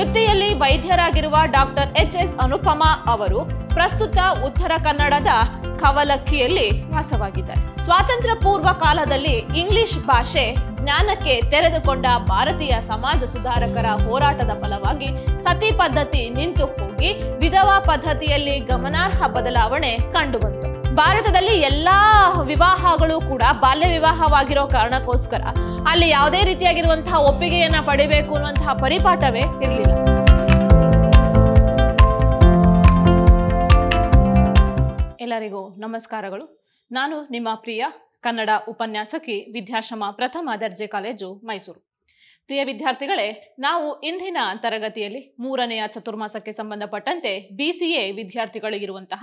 ವೃತ್ತಿಯಲ್ಲಿ ವೈದ್ಯರಾಗಿರುವ doctor H S Anupama ಅವರು ಪ್ರಸ್ತುತ ಉತ್ತರ ಕನ್ನಡದ ಕವಲಕ್ಕಿಯಲ್ಲಿ ವಾಸವಾಗಿದ್ದಾರೆ ಸ್ವಾತಂತ್ರ್ಯ ಪೂರ್ವ ಕಾಲದಲ್ಲಿ ಇಂಗ್ಲಿಷ್ ಭಾಷೆ ಜ್ಞಾನಕ್ಕೆ ತೆರೆದುಕೊಂಡ ಭಾರತೀಯ ಸಮಾಜ ಸುಧಾರಕರ ಹೋರಾಟದ ಫಲವಾಗಿ ಸತಿ ಪದ್ಧತಿ ನಿಂತು ಹೋಗಿ ವಿಧವಾ ಪದ್ಧತಿಯಲ್ಲಿ ಗಮನಾರ್ಹ ಬದಲಾವಣೆ ಕಂಡುಬಂತು ಭಾರತದಲ್ಲಿ ಎಲ್ಲಾ ವಿವಾಹಗಳು ಕೂಡ ಬಾಲ್ಯ ವಿವಾಹವಾಗಿರೋ ಕಾರಣಕ್ಕೋಸ್ಕರ ಅಲ್ಲಿ ಯಾವುದೇ ರೀತಿಯಾಗಿರುವಂತಹ ಒಪ್ಪಿಗೆಯನ್ನ ಪಡಿಬೇಕು ಅನ್ನುವಂತಹ ಪರಿಪಾಠವೇ ಇರಲಿಲ್ಲ ಎಲ್ಲರಿಗೂ ನಮಸ್ಕಾರಗಳು ನಾನು ನಿಮ್ಮ ಪ್ರಿಯ ಕನ್ನಡ ಉಪನ್ಯಾಸಕಿ ವಿದ್ಯಾಶ್ರಮ ಪ್ರಥಮ ದರ್ಜೆ ಕಾಲೇಜು ಮೈಸೂರು ಪ್ರಿಯ ವಿದ್ಯಾರ್ಥಿಗಳೇ ನಾವು ಇಂದಿನ ತರಗತಿಯಲ್ಲಿ ಮೂರನೆಯ ಚತುರ್ಮಾಸಕ್ಕೆ ಸಂಬಂಧಪಟ್ಟಂತೆ ಬಿ ಸಿ ಎ ವಿದ್ಯಾರ್ಥಿಗಳಿಗಿರುವಂತಹ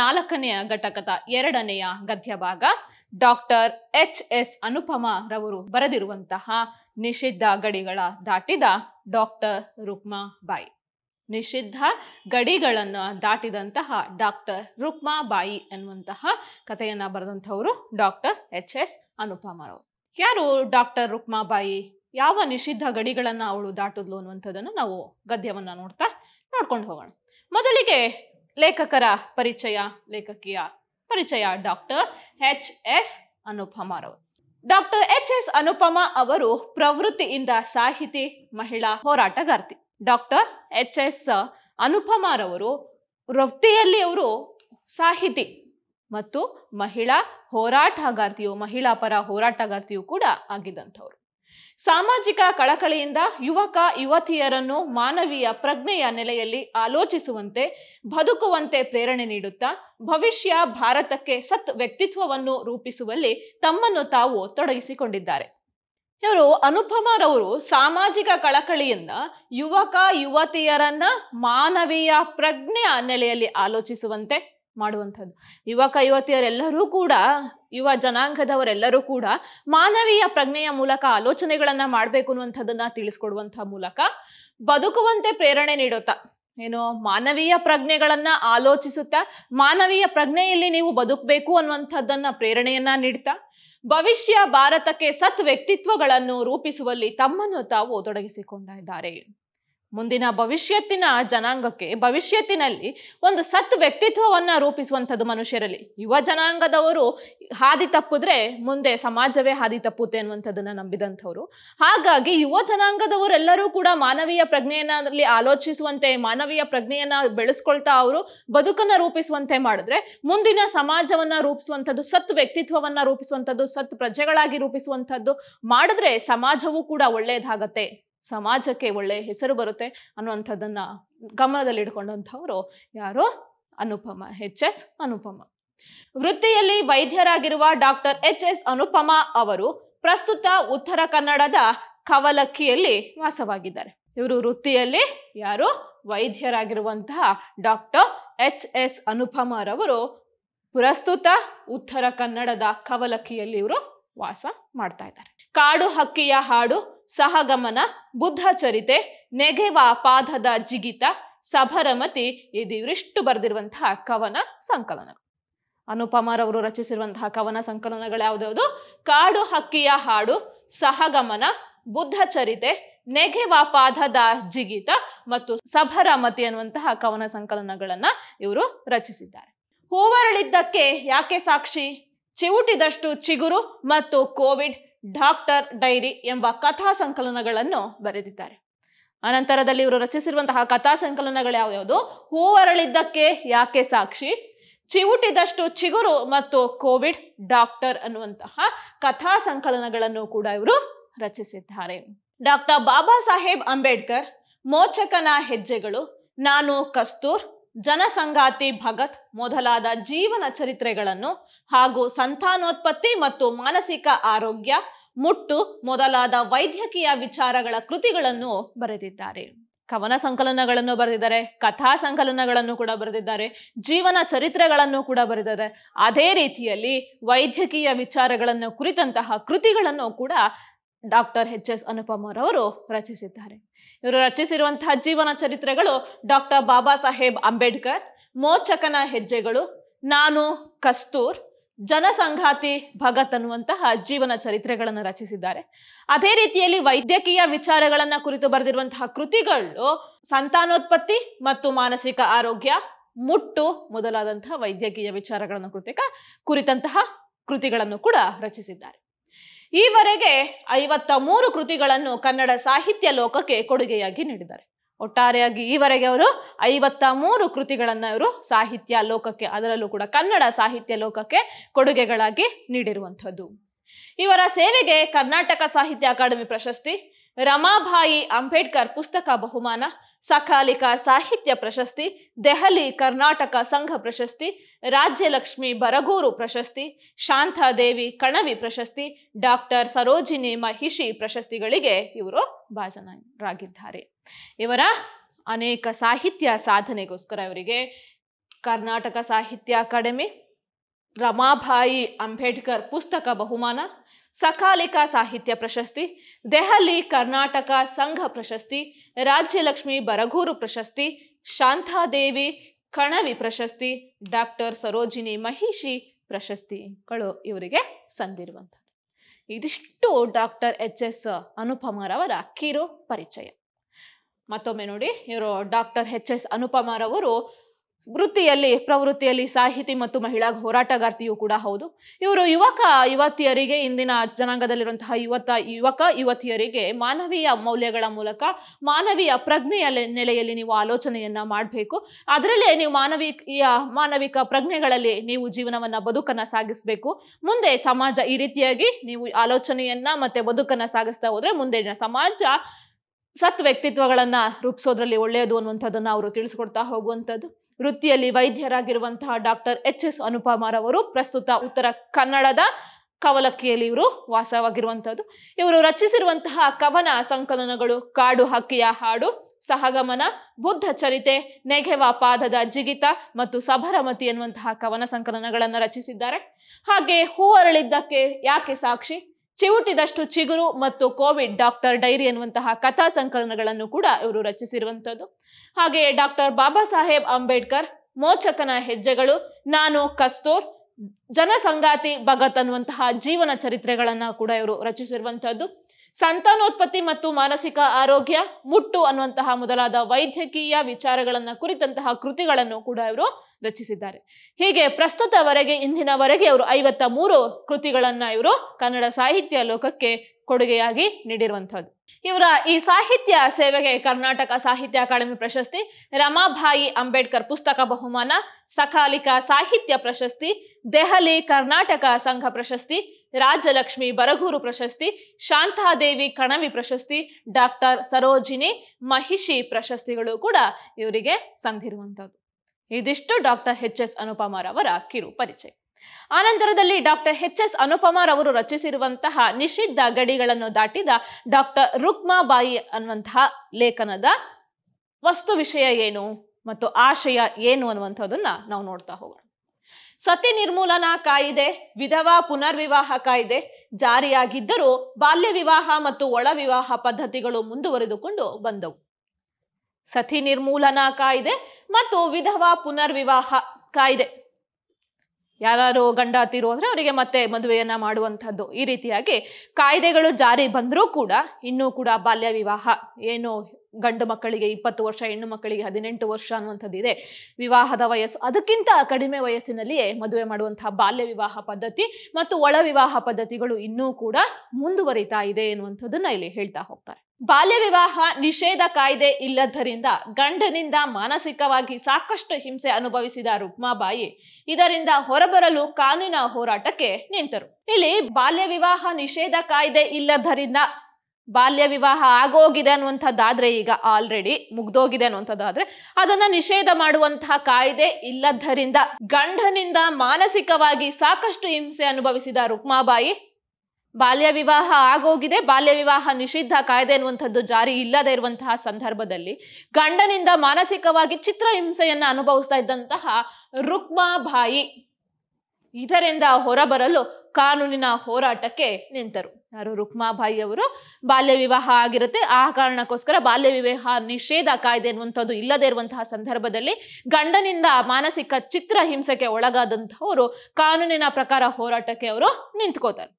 ನಾಲ್ಕನೆಯ ಘಟಕದ ಎರಡನೆಯ ಗದ್ಯಭಾಗ ಡಾಕ್ಟರ್ ಎಚ್ ಎಸ್ ಅನುಪಮ ರವರು ಬರೆದಿರುವಂತಹ ನಿಷಿದ್ಧ ಗಡಿಗಳ ದಾಟಿದ ಡಾಕ್ಟರ್ ರುಕ್ಮಾ ಬಾಯಿ ನಿಷಿದ್ಧ ಗಡಿಗಳನ್ನು ದಾಟಿದಂತಹ ಡಾಕ್ಟರ್ ರುಕ್ಮಾ ಬಾಯಿ ಎನ್ನುವಂತಹ ಕಥೆಯನ್ನು ಬರೆದಂತಹವರು ಡಾಕ್ಟರ್ ಎಚ್ ಎಸ್ ರವರು ಯಾರು ಡಾಕ್ಟರ್ ರುಕ್ಮಾಬಾಯಿ ಯಾವ ನಿಷಿದ್ಧ ಗಡಿಗಳನ್ನು ಅವಳು ದಾಟಿದ್ಲು ಅನ್ನುವಂಥದ್ದನ್ನು ನಾವು ಗದ್ಯವನ್ನು ನೋಡ್ತಾ ನೋಡ್ಕೊಂಡು ಹೋಗೋಣ ಮೊದಲಿಗೆ ಲೇಖಕರ ಪರಿಚಯ ಲೇಖಕಿಯ ಪರಿಚಯ ಡಾಕ್ಟರ್ ಎಚ್ ಎಸ್ ಅನುಪಮಾರವರು ಡಾಕ್ಟರ್ ಎಚ್ ಎಸ್ ಅನುಪಮ ಅವರು ಪ್ರವೃತ್ತಿಯಿಂದ ಸಾಹಿತಿ ಮಹಿಳಾ ಹೋರಾಟಗಾರ್ತಿ ಡಾಕ್ಟರ್ ಎಚ್ ಎಸ್ ಅನುಪಮಾರವರು ವೃತ್ತಿಯಲ್ಲಿ ಅವರು ಸಾಹಿತಿ ಮತ್ತು ಮಹಿಳಾ ಹೋರಾಟಗಾರ್ತಿಯು ಮಹಿಳಾ ಪರ ಹೋರಾಟಗಾರ್ತಿಯು ಕೂಡ ಆಗಿದ್ದಂಥವ್ರು ಸಾಮಾಜಿಕ ಕಳಕಳಿಯಿಂದ ಯುವಕ ಯುವತಿಯರನ್ನು ಮಾನವೀಯ ಪ್ರಜ್ಞೆಯ ನೆಲೆಯಲ್ಲಿ ಆಲೋಚಿಸುವಂತೆ ಬದುಕುವಂತೆ ಪ್ರೇರಣೆ ನೀಡುತ್ತಾ ಭವಿಷ್ಯ ಭಾರತಕ್ಕೆ ಸತ್ ವ್ಯಕ್ತಿತ್ವವನ್ನು ರೂಪಿಸುವಲ್ಲಿ ತಮ್ಮನ್ನು ತಾವು ತೊಡಗಿಸಿಕೊಂಡಿದ್ದಾರೆ ಇವರು ಅನುಪಮರವರು ಸಾಮಾಜಿಕ ಕಳಕಳಿಯಿಂದ ಯುವಕ ಯುವತಿಯರನ್ನ ಮಾನವೀಯ ಪ್ರಜ್ಞೆಯ ನೆಲೆಯಲ್ಲಿ ಆಲೋಚಿಸುವಂತೆ ಮಾಡುವಂಥದ್ದು ಯುವಕ ಯುವತಿಯರೆಲ್ಲರೂ ಕೂಡ ಯುವ ಜನಾಂಗದವರೆಲ್ಲರೂ ಕೂಡ ಮಾನವೀಯ ಪ್ರಜ್ಞೆಯ ಮೂಲಕ ಆಲೋಚನೆಗಳನ್ನ ಮಾಡಬೇಕು ಅನ್ನುವಂಥದ್ದನ್ನ ತಿಳಿಸ್ಕೊಡುವಂತಹ ಮೂಲಕ ಬದುಕುವಂತೆ ಪ್ರೇರಣೆ ನೀಡುತ್ತಾ ಏನು ಮಾನವೀಯ ಪ್ರಜ್ಞೆಗಳನ್ನ ಆಲೋಚಿಸುತ್ತಾ ಮಾನವೀಯ ಪ್ರಜ್ಞೆಯಲ್ಲಿ ನೀವು ಬದುಕಬೇಕು ಅನ್ನುವಂಥದ್ದನ್ನ ಪ್ರೇರಣೆಯನ್ನ ನೀಡ್ತಾ ಭವಿಷ್ಯ ಭಾರತಕ್ಕೆ ಸತ್ ವ್ಯಕ್ತಿತ್ವಗಳನ್ನು ರೂಪಿಸುವಲ್ಲಿ ತಮ್ಮನ್ನು ತಾವು ತೊಡಗಿಸಿಕೊಂಡಿದ್ದಾರೆ ಮುಂದಿನ ಭವಿಷ್ಯತ್ತಿನ ಜನಾಂಗಕ್ಕೆ ಭವಿಷ್ಯತ್ತಿನಲ್ಲಿ ಒಂದು ಸತ್ ವ್ಯಕ್ತಿತ್ವವನ್ನು ರೂಪಿಸುವಂಥದ್ದು ಮನುಷ್ಯರಲ್ಲಿ ಯುವ ಜನಾಂಗದವರು ಹಾದಿ ತಪ್ಪಿದ್ರೆ ಮುಂದೆ ಸಮಾಜವೇ ಹಾದಿ ತಪ್ಪುತ್ತೆ ಅನ್ನುವಂಥದ್ದನ್ನು ನಂಬಿದಂಥವ್ರು ಹಾಗಾಗಿ ಯುವ ಜನಾಂಗದವರೆಲ್ಲರೂ ಕೂಡ ಮಾನವೀಯ ಪ್ರಜ್ಞೆಯಲ್ಲಿ ಆಲೋಚಿಸುವಂತೆ ಮಾನವೀಯ ಪ್ರಜ್ಞೆಯನ್ನು ಬೆಳೆಸ್ಕೊಳ್ತಾ ಅವರು ಬದುಕನ್ನು ರೂಪಿಸುವಂತೆ ಮಾಡಿದ್ರೆ ಮುಂದಿನ ಸಮಾಜವನ್ನು ರೂಪಿಸುವಂಥದ್ದು ಸತ್ ವ್ಯಕ್ತಿತ್ವವನ್ನು ರೂಪಿಸುವಂಥದ್ದು ಸತ್ ಪ್ರಜೆಗಳಾಗಿ ರೂಪಿಸುವಂಥದ್ದು ಮಾಡಿದ್ರೆ ಸಮಾಜವೂ ಕೂಡ ಒಳ್ಳೆಯದಾಗತ್ತೆ ಸಮಾಜಕ್ಕೆ ಒಳ್ಳೆಯ ಹೆಸರು ಬರುತ್ತೆ ಅನ್ನುವಂಥದ್ದನ್ನು ಇಟ್ಕೊಂಡಂಥವರು ಯಾರು ಅನುಪಮ ಎಚ್ ಎಸ್ ಅನುಪಮ ವೃತ್ತಿಯಲ್ಲಿ ವೈದ್ಯರಾಗಿರುವ ಡಾಕ್ಟರ್ ಎಚ್ ಎಸ್ ಅನುಪಮ ಅವರು ಪ್ರಸ್ತುತ ಉತ್ತರ ಕನ್ನಡದ ಕವಲಕ್ಕಿಯಲ್ಲಿ ವಾಸವಾಗಿದ್ದಾರೆ ಇವರು ವೃತ್ತಿಯಲ್ಲಿ ಯಾರು ವೈದ್ಯರಾಗಿರುವಂತಹ ಡಾಕ್ಟರ್ ಎಚ್ ಎಸ್ ಅನುಪಮರವರು ಪ್ರಸ್ತುತ ಉತ್ತರ ಕನ್ನಡದ ಕವಲಕ್ಕಿಯಲ್ಲಿ ಇವರು ವಾಸ ಮಾಡ್ತಾ ಇದ್ದಾರೆ ಕಾಡು ಹಕ್ಕಿಯ ಹಾಡು ಸಹಗಮನ ಬುದ್ಧ ಚರಿತೆ ನೆಗೆವ ಪಾದದ ಜಿಗಿತ ಸಭರಮತಿ ಇದಿವಿಷ್ಟು ಬರೆದಿರುವಂತಹ ಕವನ ಸಂಕಲನ ಅವರು ರಚಿಸಿರುವಂತಹ ಕವನ ಸಂಕಲನಗಳು ಯಾವುದ್ಯಾವುದು ಕಾಡು ಹಕ್ಕಿಯ ಹಾಡು ಸಹಗಮನ ಬುದ್ಧ ಚರಿತೆ ನೆಗೆವ ಪಾದದ ಜಿಗಿತ ಮತ್ತು ಸಭರಮತಿ ಅನ್ನುವಂತಹ ಕವನ ಸಂಕಲನಗಳನ್ನ ಇವರು ರಚಿಸಿದ್ದಾರೆ ಹೂವರಳಿದ್ದಕ್ಕೆ ಯಾಕೆ ಸಾಕ್ಷಿ ಚಿವುಟಿದಷ್ಟು ಚಿಗುರು ಮತ್ತು ಕೋವಿಡ್ ಡಾಕ್ಟರ್ ಡೈರಿ ಎಂಬ ಕಥಾ ಸಂಕಲನಗಳನ್ನು ಬರೆದಿದ್ದಾರೆ ಅನಂತರದಲ್ಲಿ ಇವರು ರಚಿಸಿರುವಂತಹ ಕಥಾ ಸಂಕಲನಗಳು ಯಾವ್ಯಾವುದು ಹೂವರಳಿದ್ದಕ್ಕೆ ಯಾಕೆ ಸಾಕ್ಷಿ ಚಿವುಟಿದಷ್ಟು ಚಿಗುರು ಮತ್ತು ಕೋವಿಡ್ ಡಾಕ್ಟರ್ ಅನ್ನುವಂತಹ ಕಥಾ ಸಂಕಲನಗಳನ್ನು ಕೂಡ ಇವರು ರಚಿಸಿದ್ದಾರೆ ಡಾಕ್ಟರ್ ಬಾಬಾ ಸಾಹೇಬ್ ಅಂಬೇಡ್ಕರ್ ಮೋಚಕನ ಹೆಜ್ಜೆಗಳು ನಾನು ಕಸ್ತೂರ್ ಜನಸಂಗಾತಿ ಭಗತ್ ಮೊದಲಾದ ಜೀವನ ಚರಿತ್ರೆಗಳನ್ನು ಹಾಗೂ ಸಂತಾನೋತ್ಪತ್ತಿ ಮತ್ತು ಮಾನಸಿಕ ಆರೋಗ್ಯ ಮುಟ್ಟು ಮೊದಲಾದ ವೈದ್ಯಕೀಯ ವಿಚಾರಗಳ ಕೃತಿಗಳನ್ನು ಬರೆದಿದ್ದಾರೆ ಕವನ ಸಂಕಲನಗಳನ್ನು ಬರೆದಿದ್ದಾರೆ ಕಥಾ ಸಂಕಲನಗಳನ್ನು ಕೂಡ ಬರೆದಿದ್ದಾರೆ ಜೀವನ ಚರಿತ್ರೆಗಳನ್ನು ಕೂಡ ಬರೆದಿದ್ದಾರೆ ಅದೇ ರೀತಿಯಲ್ಲಿ ವೈದ್ಯಕೀಯ ವಿಚಾರಗಳನ್ನು ಕುರಿತಂತಹ ಕೃತಿಗಳನ್ನು ಕೂಡ ಡಾಕ್ಟರ್ ಎಚ್ ಎಸ್ ಅವರು ರಚಿಸಿದ್ದಾರೆ ಇವರು ರಚಿಸಿರುವಂತಹ ಜೀವನ ಚರಿತ್ರೆಗಳು ಡಾಕ್ಟರ್ ಬಾಬಾ ಸಾಹೇಬ್ ಅಂಬೇಡ್ಕರ್ ಮೋಚಕನ ಹೆಜ್ಜೆಗಳು ನಾನು ಕಸ್ತೂರ್ ಜನಸಂಘಾತಿ ಭಗತ್ ಅನ್ನುವಂತಹ ಜೀವನ ಚರಿತ್ರೆಗಳನ್ನು ರಚಿಸಿದ್ದಾರೆ ಅದೇ ರೀತಿಯಲ್ಲಿ ವೈದ್ಯಕೀಯ ವಿಚಾರಗಳನ್ನ ಕುರಿತು ಬರೆದಿರುವಂತಹ ಕೃತಿಗಳು ಸಂತಾನೋತ್ಪತ್ತಿ ಮತ್ತು ಮಾನಸಿಕ ಆರೋಗ್ಯ ಮುಟ್ಟು ಮೊದಲಾದಂತಹ ವೈದ್ಯಕೀಯ ವಿಚಾರಗಳನ್ನು ಕೃತಿಕ ಕುರಿತಂತಹ ಕೃತಿಗಳನ್ನು ಕೂಡ ರಚಿಸಿದ್ದಾರೆ ಈವರೆಗೆ ಐವತ್ತ ಮೂರು ಕೃತಿಗಳನ್ನು ಕನ್ನಡ ಸಾಹಿತ್ಯ ಲೋಕಕ್ಕೆ ಕೊಡುಗೆಯಾಗಿ ನೀಡಿದ್ದಾರೆ ಒಟ್ಟಾರೆಯಾಗಿ ಈವರೆಗೆ ಅವರು ಐವತ್ತ ಮೂರು ಕೃತಿಗಳನ್ನು ಅವರು ಸಾಹಿತ್ಯ ಲೋಕಕ್ಕೆ ಅದರಲ್ಲೂ ಕೂಡ ಕನ್ನಡ ಸಾಹಿತ್ಯ ಲೋಕಕ್ಕೆ ಕೊಡುಗೆಗಳಾಗಿ ನೀಡಿರುವಂಥದ್ದು ಇವರ ಸೇವೆಗೆ ಕರ್ನಾಟಕ ಸಾಹಿತ್ಯ ಅಕಾಡೆಮಿ ಪ್ರಶಸ್ತಿ ರಮಾಭಾಯಿ ಅಂಬೇಡ್ಕರ್ ಪುಸ್ತಕ ಬಹುಮಾನ ಸಕಾಲಿಕ ಸಾಹಿತ್ಯ ಪ್ರಶಸ್ತಿ ದೆಹಲಿ ಕರ್ನಾಟಕ ಸಂಘ ಪ್ರಶಸ್ತಿ ರಾಜ್ಯಲಕ್ಷ್ಮಿ ಬರಗೂರು ಪ್ರಶಸ್ತಿ ಶಾಂತಾದೇವಿ ಕಣವಿ ಪ್ರಶಸ್ತಿ ಡಾಕ್ಟರ್ ಸರೋಜಿನಿ ಮಹಿಷಿ ಪ್ರಶಸ್ತಿಗಳಿಗೆ ಇವರು ಭಾಜನರಾಗಿದ್ದಾರೆ ಇವರ ಅನೇಕ ಸಾಹಿತ್ಯ ಸಾಧನೆಗೋಸ್ಕರ ಇವರಿಗೆ ಕರ್ನಾಟಕ ಸಾಹಿತ್ಯ ಅಕಾಡೆಮಿ ರಮಾಬಾಯಿ ಅಂಬೇಡ್ಕರ್ ಪುಸ್ತಕ ಬಹುಮಾನ ಸಕಾಲಿಕ ಸಾಹಿತ್ಯ ಪ್ರಶಸ್ತಿ ದೆಹಲಿ ಕರ್ನಾಟಕ ಸಂಘ ಪ್ರಶಸ್ತಿ ರಾಜ್ಯಲಕ್ಷ್ಮಿ ಬರಗೂರು ಪ್ರಶಸ್ತಿ ಶಾಂತಾದೇವಿ ಕಣವಿ ಪ್ರಶಸ್ತಿ ಡಾಕ್ಟರ್ ಸರೋಜಿನಿ ಮಹಿಷಿ ಪ್ರಶಸ್ತಿಗಳು ಇವರಿಗೆ ಸಂದಿರುವಂಥದ್ದು ಇದಿಷ್ಟು ಡಾಕ್ಟರ್ ಎಚ್ ಎಸ್ ಅವರ ಕಿರು ಪರಿಚಯ ಮತ್ತೊಮ್ಮೆ ನೋಡಿ ಇವರು ಡಾಕ್ಟರ್ ಎಚ್ ಎಸ್ ಅನುಪಮರವರು ವೃತ್ತಿಯಲ್ಲಿ ಪ್ರವೃತ್ತಿಯಲ್ಲಿ ಸಾಹಿತಿ ಮತ್ತು ಮಹಿಳಾ ಹೋರಾಟಗಾರ್ತಿಯು ಕೂಡ ಹೌದು ಇವರು ಯುವಕ ಯುವತಿಯರಿಗೆ ಇಂದಿನ ಜನಾಂಗದಲ್ಲಿರುವಂತಹ ಯುವತ ಯುವಕ ಯುವತಿಯರಿಗೆ ಮಾನವೀಯ ಮೌಲ್ಯಗಳ ಮೂಲಕ ಮಾನವೀಯ ಪ್ರಜ್ಞೆಯ ನೆಲೆಯಲ್ಲಿ ನೀವು ಆಲೋಚನೆಯನ್ನ ಮಾಡಬೇಕು ಅದರಲ್ಲೇ ನೀವು ಮಾನವೀಯ ಮಾನವಿಕ ಪ್ರಜ್ಞೆಗಳಲ್ಲಿ ನೀವು ಜೀವನವನ್ನ ಬದುಕನ್ನ ಸಾಗಿಸಬೇಕು ಮುಂದೆ ಸಮಾಜ ಈ ರೀತಿಯಾಗಿ ನೀವು ಆಲೋಚನೆಯನ್ನ ಮತ್ತೆ ಬದುಕನ್ನ ಸಾಗಿಸ್ತಾ ಹೋದ್ರೆ ಮುಂದೆ ಸಮಾಜ ಸತ್ ವ್ಯಕ್ತಿತ್ವಗಳನ್ನ ರೂಪಿಸೋದ್ರಲ್ಲಿ ಒಳ್ಳೆಯದು ಅನ್ನುವಂಥದ್ದನ್ನು ಅವರು ತಿಳಿಸ್ಕೊಡ್ತಾ ಹೋಗುವಂಥದ್ದು ವೃತ್ತಿಯಲ್ಲಿ ವೈದ್ಯರಾಗಿರುವಂತಹ ಡಾಕ್ಟರ್ ಎಚ್ ಎಸ್ ಅವರು ಪ್ರಸ್ತುತ ಉತ್ತರ ಕನ್ನಡದ ಕವಲಕ್ಕಿಯಲ್ಲಿ ಇವರು ವಾಸವಾಗಿರುವಂತಹದ್ದು ಇವರು ರಚಿಸಿರುವಂತಹ ಕವನ ಸಂಕಲನಗಳು ಕಾಡು ಹಕ್ಕಿಯ ಹಾಡು ಸಹಗಮನ ಬುದ್ಧ ಚರಿತೆ ನೆಗೆವ ಪಾದದ ಜಿಗಿತ ಮತ್ತು ಸಬರಮತಿ ಎನ್ನುವಂತಹ ಕವನ ಸಂಕಲನಗಳನ್ನು ರಚಿಸಿದ್ದಾರೆ ಹಾಗೆ ಹೂ ಅರಳಿದ್ದಕ್ಕೆ ಯಾಕೆ ಸಾಕ್ಷಿ ಚಿವುಟಿದಷ್ಟು ಚಿಗುರು ಮತ್ತು ಕೋವಿಡ್ ಡಾಕ್ಟರ್ ಡೈರಿ ಅನ್ನುವಂತಹ ಕಥಾ ಸಂಕಲನಗಳನ್ನು ಕೂಡ ಇವರು ರಚಿಸಿರುವಂಥದ್ದು ಹಾಗೆಯೇ ಡಾಕ್ಟರ್ ಬಾಬಾ ಸಾಹೇಬ್ ಅಂಬೇಡ್ಕರ್ ಮೋಚಕನ ಹೆಜ್ಜೆಗಳು ನಾನು ಕಸ್ತೂರ್ ಜನಸಂಗಾತಿ ಭಗತ್ ಅನ್ನುವಂತಹ ಜೀವನ ಚರಿತ್ರೆಗಳನ್ನ ಕೂಡ ಇವರು ರಚಿಸಿರುವಂಥದ್ದು ಸಂತಾನೋತ್ಪತ್ತಿ ಮತ್ತು ಮಾನಸಿಕ ಆರೋಗ್ಯ ಮುಟ್ಟು ಅನ್ನುವಂತಹ ಮೊದಲಾದ ವೈದ್ಯಕೀಯ ವಿಚಾರಗಳನ್ನ ಕುರಿತಂತಹ ಕೃತಿಗಳನ್ನು ಕೂಡ ಇವರು ರಚಿಸಿದ್ದಾರೆ ಹೀಗೆ ಪ್ರಸ್ತುತವರೆಗೆ ಇಂದಿನವರೆಗೆ ಅವರು ಐವತ್ತ ಮೂರು ಕೃತಿಗಳನ್ನ ಇವರು ಕನ್ನಡ ಸಾಹಿತ್ಯ ಲೋಕಕ್ಕೆ ಕೊಡುಗೆಯಾಗಿ ನೀಡಿರುವಂಥದ್ದು ಇವರ ಈ ಸಾಹಿತ್ಯ ಸೇವೆಗೆ ಕರ್ನಾಟಕ ಸಾಹಿತ್ಯ ಅಕಾಡೆಮಿ ಪ್ರಶಸ್ತಿ ರಮಾಭಾಯಿ ಅಂಬೇಡ್ಕರ್ ಪುಸ್ತಕ ಬಹುಮಾನ ಸಕಾಲಿಕ ಸಾಹಿತ್ಯ ಪ್ರಶಸ್ತಿ ದೆಹಲಿ ಕರ್ನಾಟಕ ಸಂಘ ಪ್ರಶಸ್ತಿ ರಾಜಲಕ್ಷ್ಮಿ ಬರಗೂರು ಪ್ರಶಸ್ತಿ ಶಾಂತಾದೇವಿ ಕಣವಿ ಪ್ರಶಸ್ತಿ ಡಾಕ್ಟರ್ ಸರೋಜಿನಿ ಮಹಿಷಿ ಪ್ರಶಸ್ತಿಗಳು ಕೂಡ ಇವರಿಗೆ ಸಂಧಿರುವಂಥದ್ದು ಇದಿಷ್ಟು ಡಾಕ್ಟರ್ ಎಚ್ ಎಸ್ ಅನುಪಮಾರ್ ಅವರ ಕಿರು ಪರಿಚಯ ಆನಂತರದಲ್ಲಿ ಡಾಕ್ಟರ್ ಎಚ್ ಎಸ್ ಅನುಪಮಾರ್ ಅವರು ರಚಿಸಿರುವಂತಹ ನಿಷಿದ್ಧ ಗಡಿಗಳನ್ನು ದಾಟಿದ ಡಾಕ್ಟರ್ ರುಕ್ಮಾಬಾಯಿ ಅನ್ನುವಂತಹ ಲೇಖನದ ವಸ್ತು ವಿಷಯ ಏನು ಮತ್ತು ಆಶಯ ಏನು ಅನ್ನುವಂಥದ್ದನ್ನ ನಾವು ನೋಡ್ತಾ ಹೋಗೋಣ ಸತಿ ನಿರ್ಮೂಲನಾ ಕಾಯಿದೆ ವಿಧವಾ ಪುನರ್ವಿವಾಹ ಕಾಯಿದೆ ಜಾರಿಯಾಗಿದ್ದರೂ ಬಾಲ್ಯ ವಿವಾಹ ಮತ್ತು ಒಳ ವಿವಾಹ ಪದ್ಧತಿಗಳು ಮುಂದುವರೆದುಕೊಂಡು ಬಂದವು ಸತಿ ನಿರ್ಮೂಲನಾ ಕಾಯಿದೆ ಮತ್ತು ವಿಧವಾ ಪುನರ್ವಿವಾಹ ಕಾಯಿದೆ ಯಾರು ತೀರು ಅಂದ್ರೆ ಅವರಿಗೆ ಮತ್ತೆ ಮದುವೆಯನ್ನ ಮಾಡುವಂಥದ್ದು ಈ ರೀತಿಯಾಗಿ ಕಾಯ್ದೆಗಳು ಜಾರಿ ಬಂದರೂ ಕೂಡ ಇನ್ನೂ ಕೂಡ ಬಾಲ್ಯ ವಿವಾಹ ಏನು ಗಂಡು ಮಕ್ಕಳಿಗೆ ಇಪ್ಪತ್ತು ವರ್ಷ ಹೆಣ್ಣು ಮಕ್ಕಳಿಗೆ ಹದಿನೆಂಟು ವರ್ಷ ಅನ್ನುವಂಥದ್ದು ಇದೆ ವಿವಾಹದ ವಯಸ್ಸು ಅದಕ್ಕಿಂತ ಕಡಿಮೆ ವಯಸ್ಸಿನಲ್ಲಿಯೇ ಮದುವೆ ಮಾಡುವಂತಹ ಬಾಲ್ಯ ವಿವಾಹ ಪದ್ಧತಿ ಮತ್ತು ಒಳ ವಿವಾಹ ಪದ್ಧತಿಗಳು ಇನ್ನೂ ಕೂಡ ಮುಂದುವರಿತಾ ಇದೆ ಎನ್ನುವಂಥದ್ದನ್ನ ಇಲ್ಲಿ ಹೇಳ್ತಾ ಹೋಗ್ತಾರೆ ಬಾಲ್ಯ ವಿವಾಹ ನಿಷೇಧ ಕಾಯ್ದೆ ಇಲ್ಲದ್ದರಿಂದ ಗಂಡನಿಂದ ಮಾನಸಿಕವಾಗಿ ಸಾಕಷ್ಟು ಹಿಂಸೆ ಅನುಭವಿಸಿದ ರುಕ್ಮಾಬಾಯಿ ಇದರಿಂದ ಹೊರಬರಲು ಕಾನೂನಿನ ಹೋರಾಟಕ್ಕೆ ನಿಂತರು ಇಲ್ಲಿ ಬಾಲ್ಯ ವಿವಾಹ ನಿಷೇಧ ಕಾಯ್ದೆ ಇಲ್ಲದ್ದರಿಂದ ಬಾಲ್ಯ ವಿವಾಹ ಆಗೋಗಿದೆ ಅನ್ನುವಂಥದ್ದಾದ್ರೆ ಈಗ ಆಲ್ರೆಡಿ ಮುಗ್ದೋಗಿದೆ ಅನ್ನುವಂಥದ್ದಾದ್ರೆ ಅದನ್ನು ನಿಷೇಧ ಮಾಡುವಂತಹ ಕಾಯ್ದೆ ಇಲ್ಲದ್ದರಿಂದ ಗಂಡನಿಂದ ಮಾನಸಿಕವಾಗಿ ಸಾಕಷ್ಟು ಹಿಂಸೆ ಅನುಭವಿಸಿದ ರುಕ್ಮಾಬಾಯಿ ಬಾಲ್ಯ ವಿವಾಹ ಆಗೋಗಿದೆ ಬಾಲ್ಯ ವಿವಾಹ ನಿಷಿದ್ಧ ಕಾಯ್ದೆ ಅನ್ನುವಂಥದ್ದು ಜಾರಿ ಇಲ್ಲದೆ ಇರುವಂತಹ ಸಂದರ್ಭದಲ್ಲಿ ಗಂಡನಿಂದ ಮಾನಸಿಕವಾಗಿ ಚಿತ್ರ ಹಿಂಸೆಯನ್ನು ಅನುಭವಿಸ್ತಾ ಇದ್ದಂತಹ ರುಕ್ಮಾಬಾಯಿ ಇದರಿಂದ ಹೊರಬರಲು ಕಾನೂನಿನ ಹೋರಾಟಕ್ಕೆ ನಿಂತರು ಯಾರು ರುಕ್ಮಾಬಾಯಿ ಅವರು ಬಾಲ್ಯ ವಿವಾಹ ಆಗಿರುತ್ತೆ ಆ ಕಾರಣಕ್ಕೋಸ್ಕರ ಬಾಲ್ಯ ವಿವಾಹ ನಿಷೇಧ ಕಾಯ್ದೆ ಅನ್ನುವಂಥದ್ದು ಇಲ್ಲದೇ ಇರುವಂತಹ ಸಂದರ್ಭದಲ್ಲಿ ಗಂಡನಿಂದ ಮಾನಸಿಕ ಚಿತ್ರ ಹಿಂಸೆಗೆ ಒಳಗಾದಂಥವರು ಕಾನೂನಿನ ಪ್ರಕಾರ ಹೋರಾಟಕ್ಕೆ ಅವರು ನಿಂತ್ಕೋತಾರೆ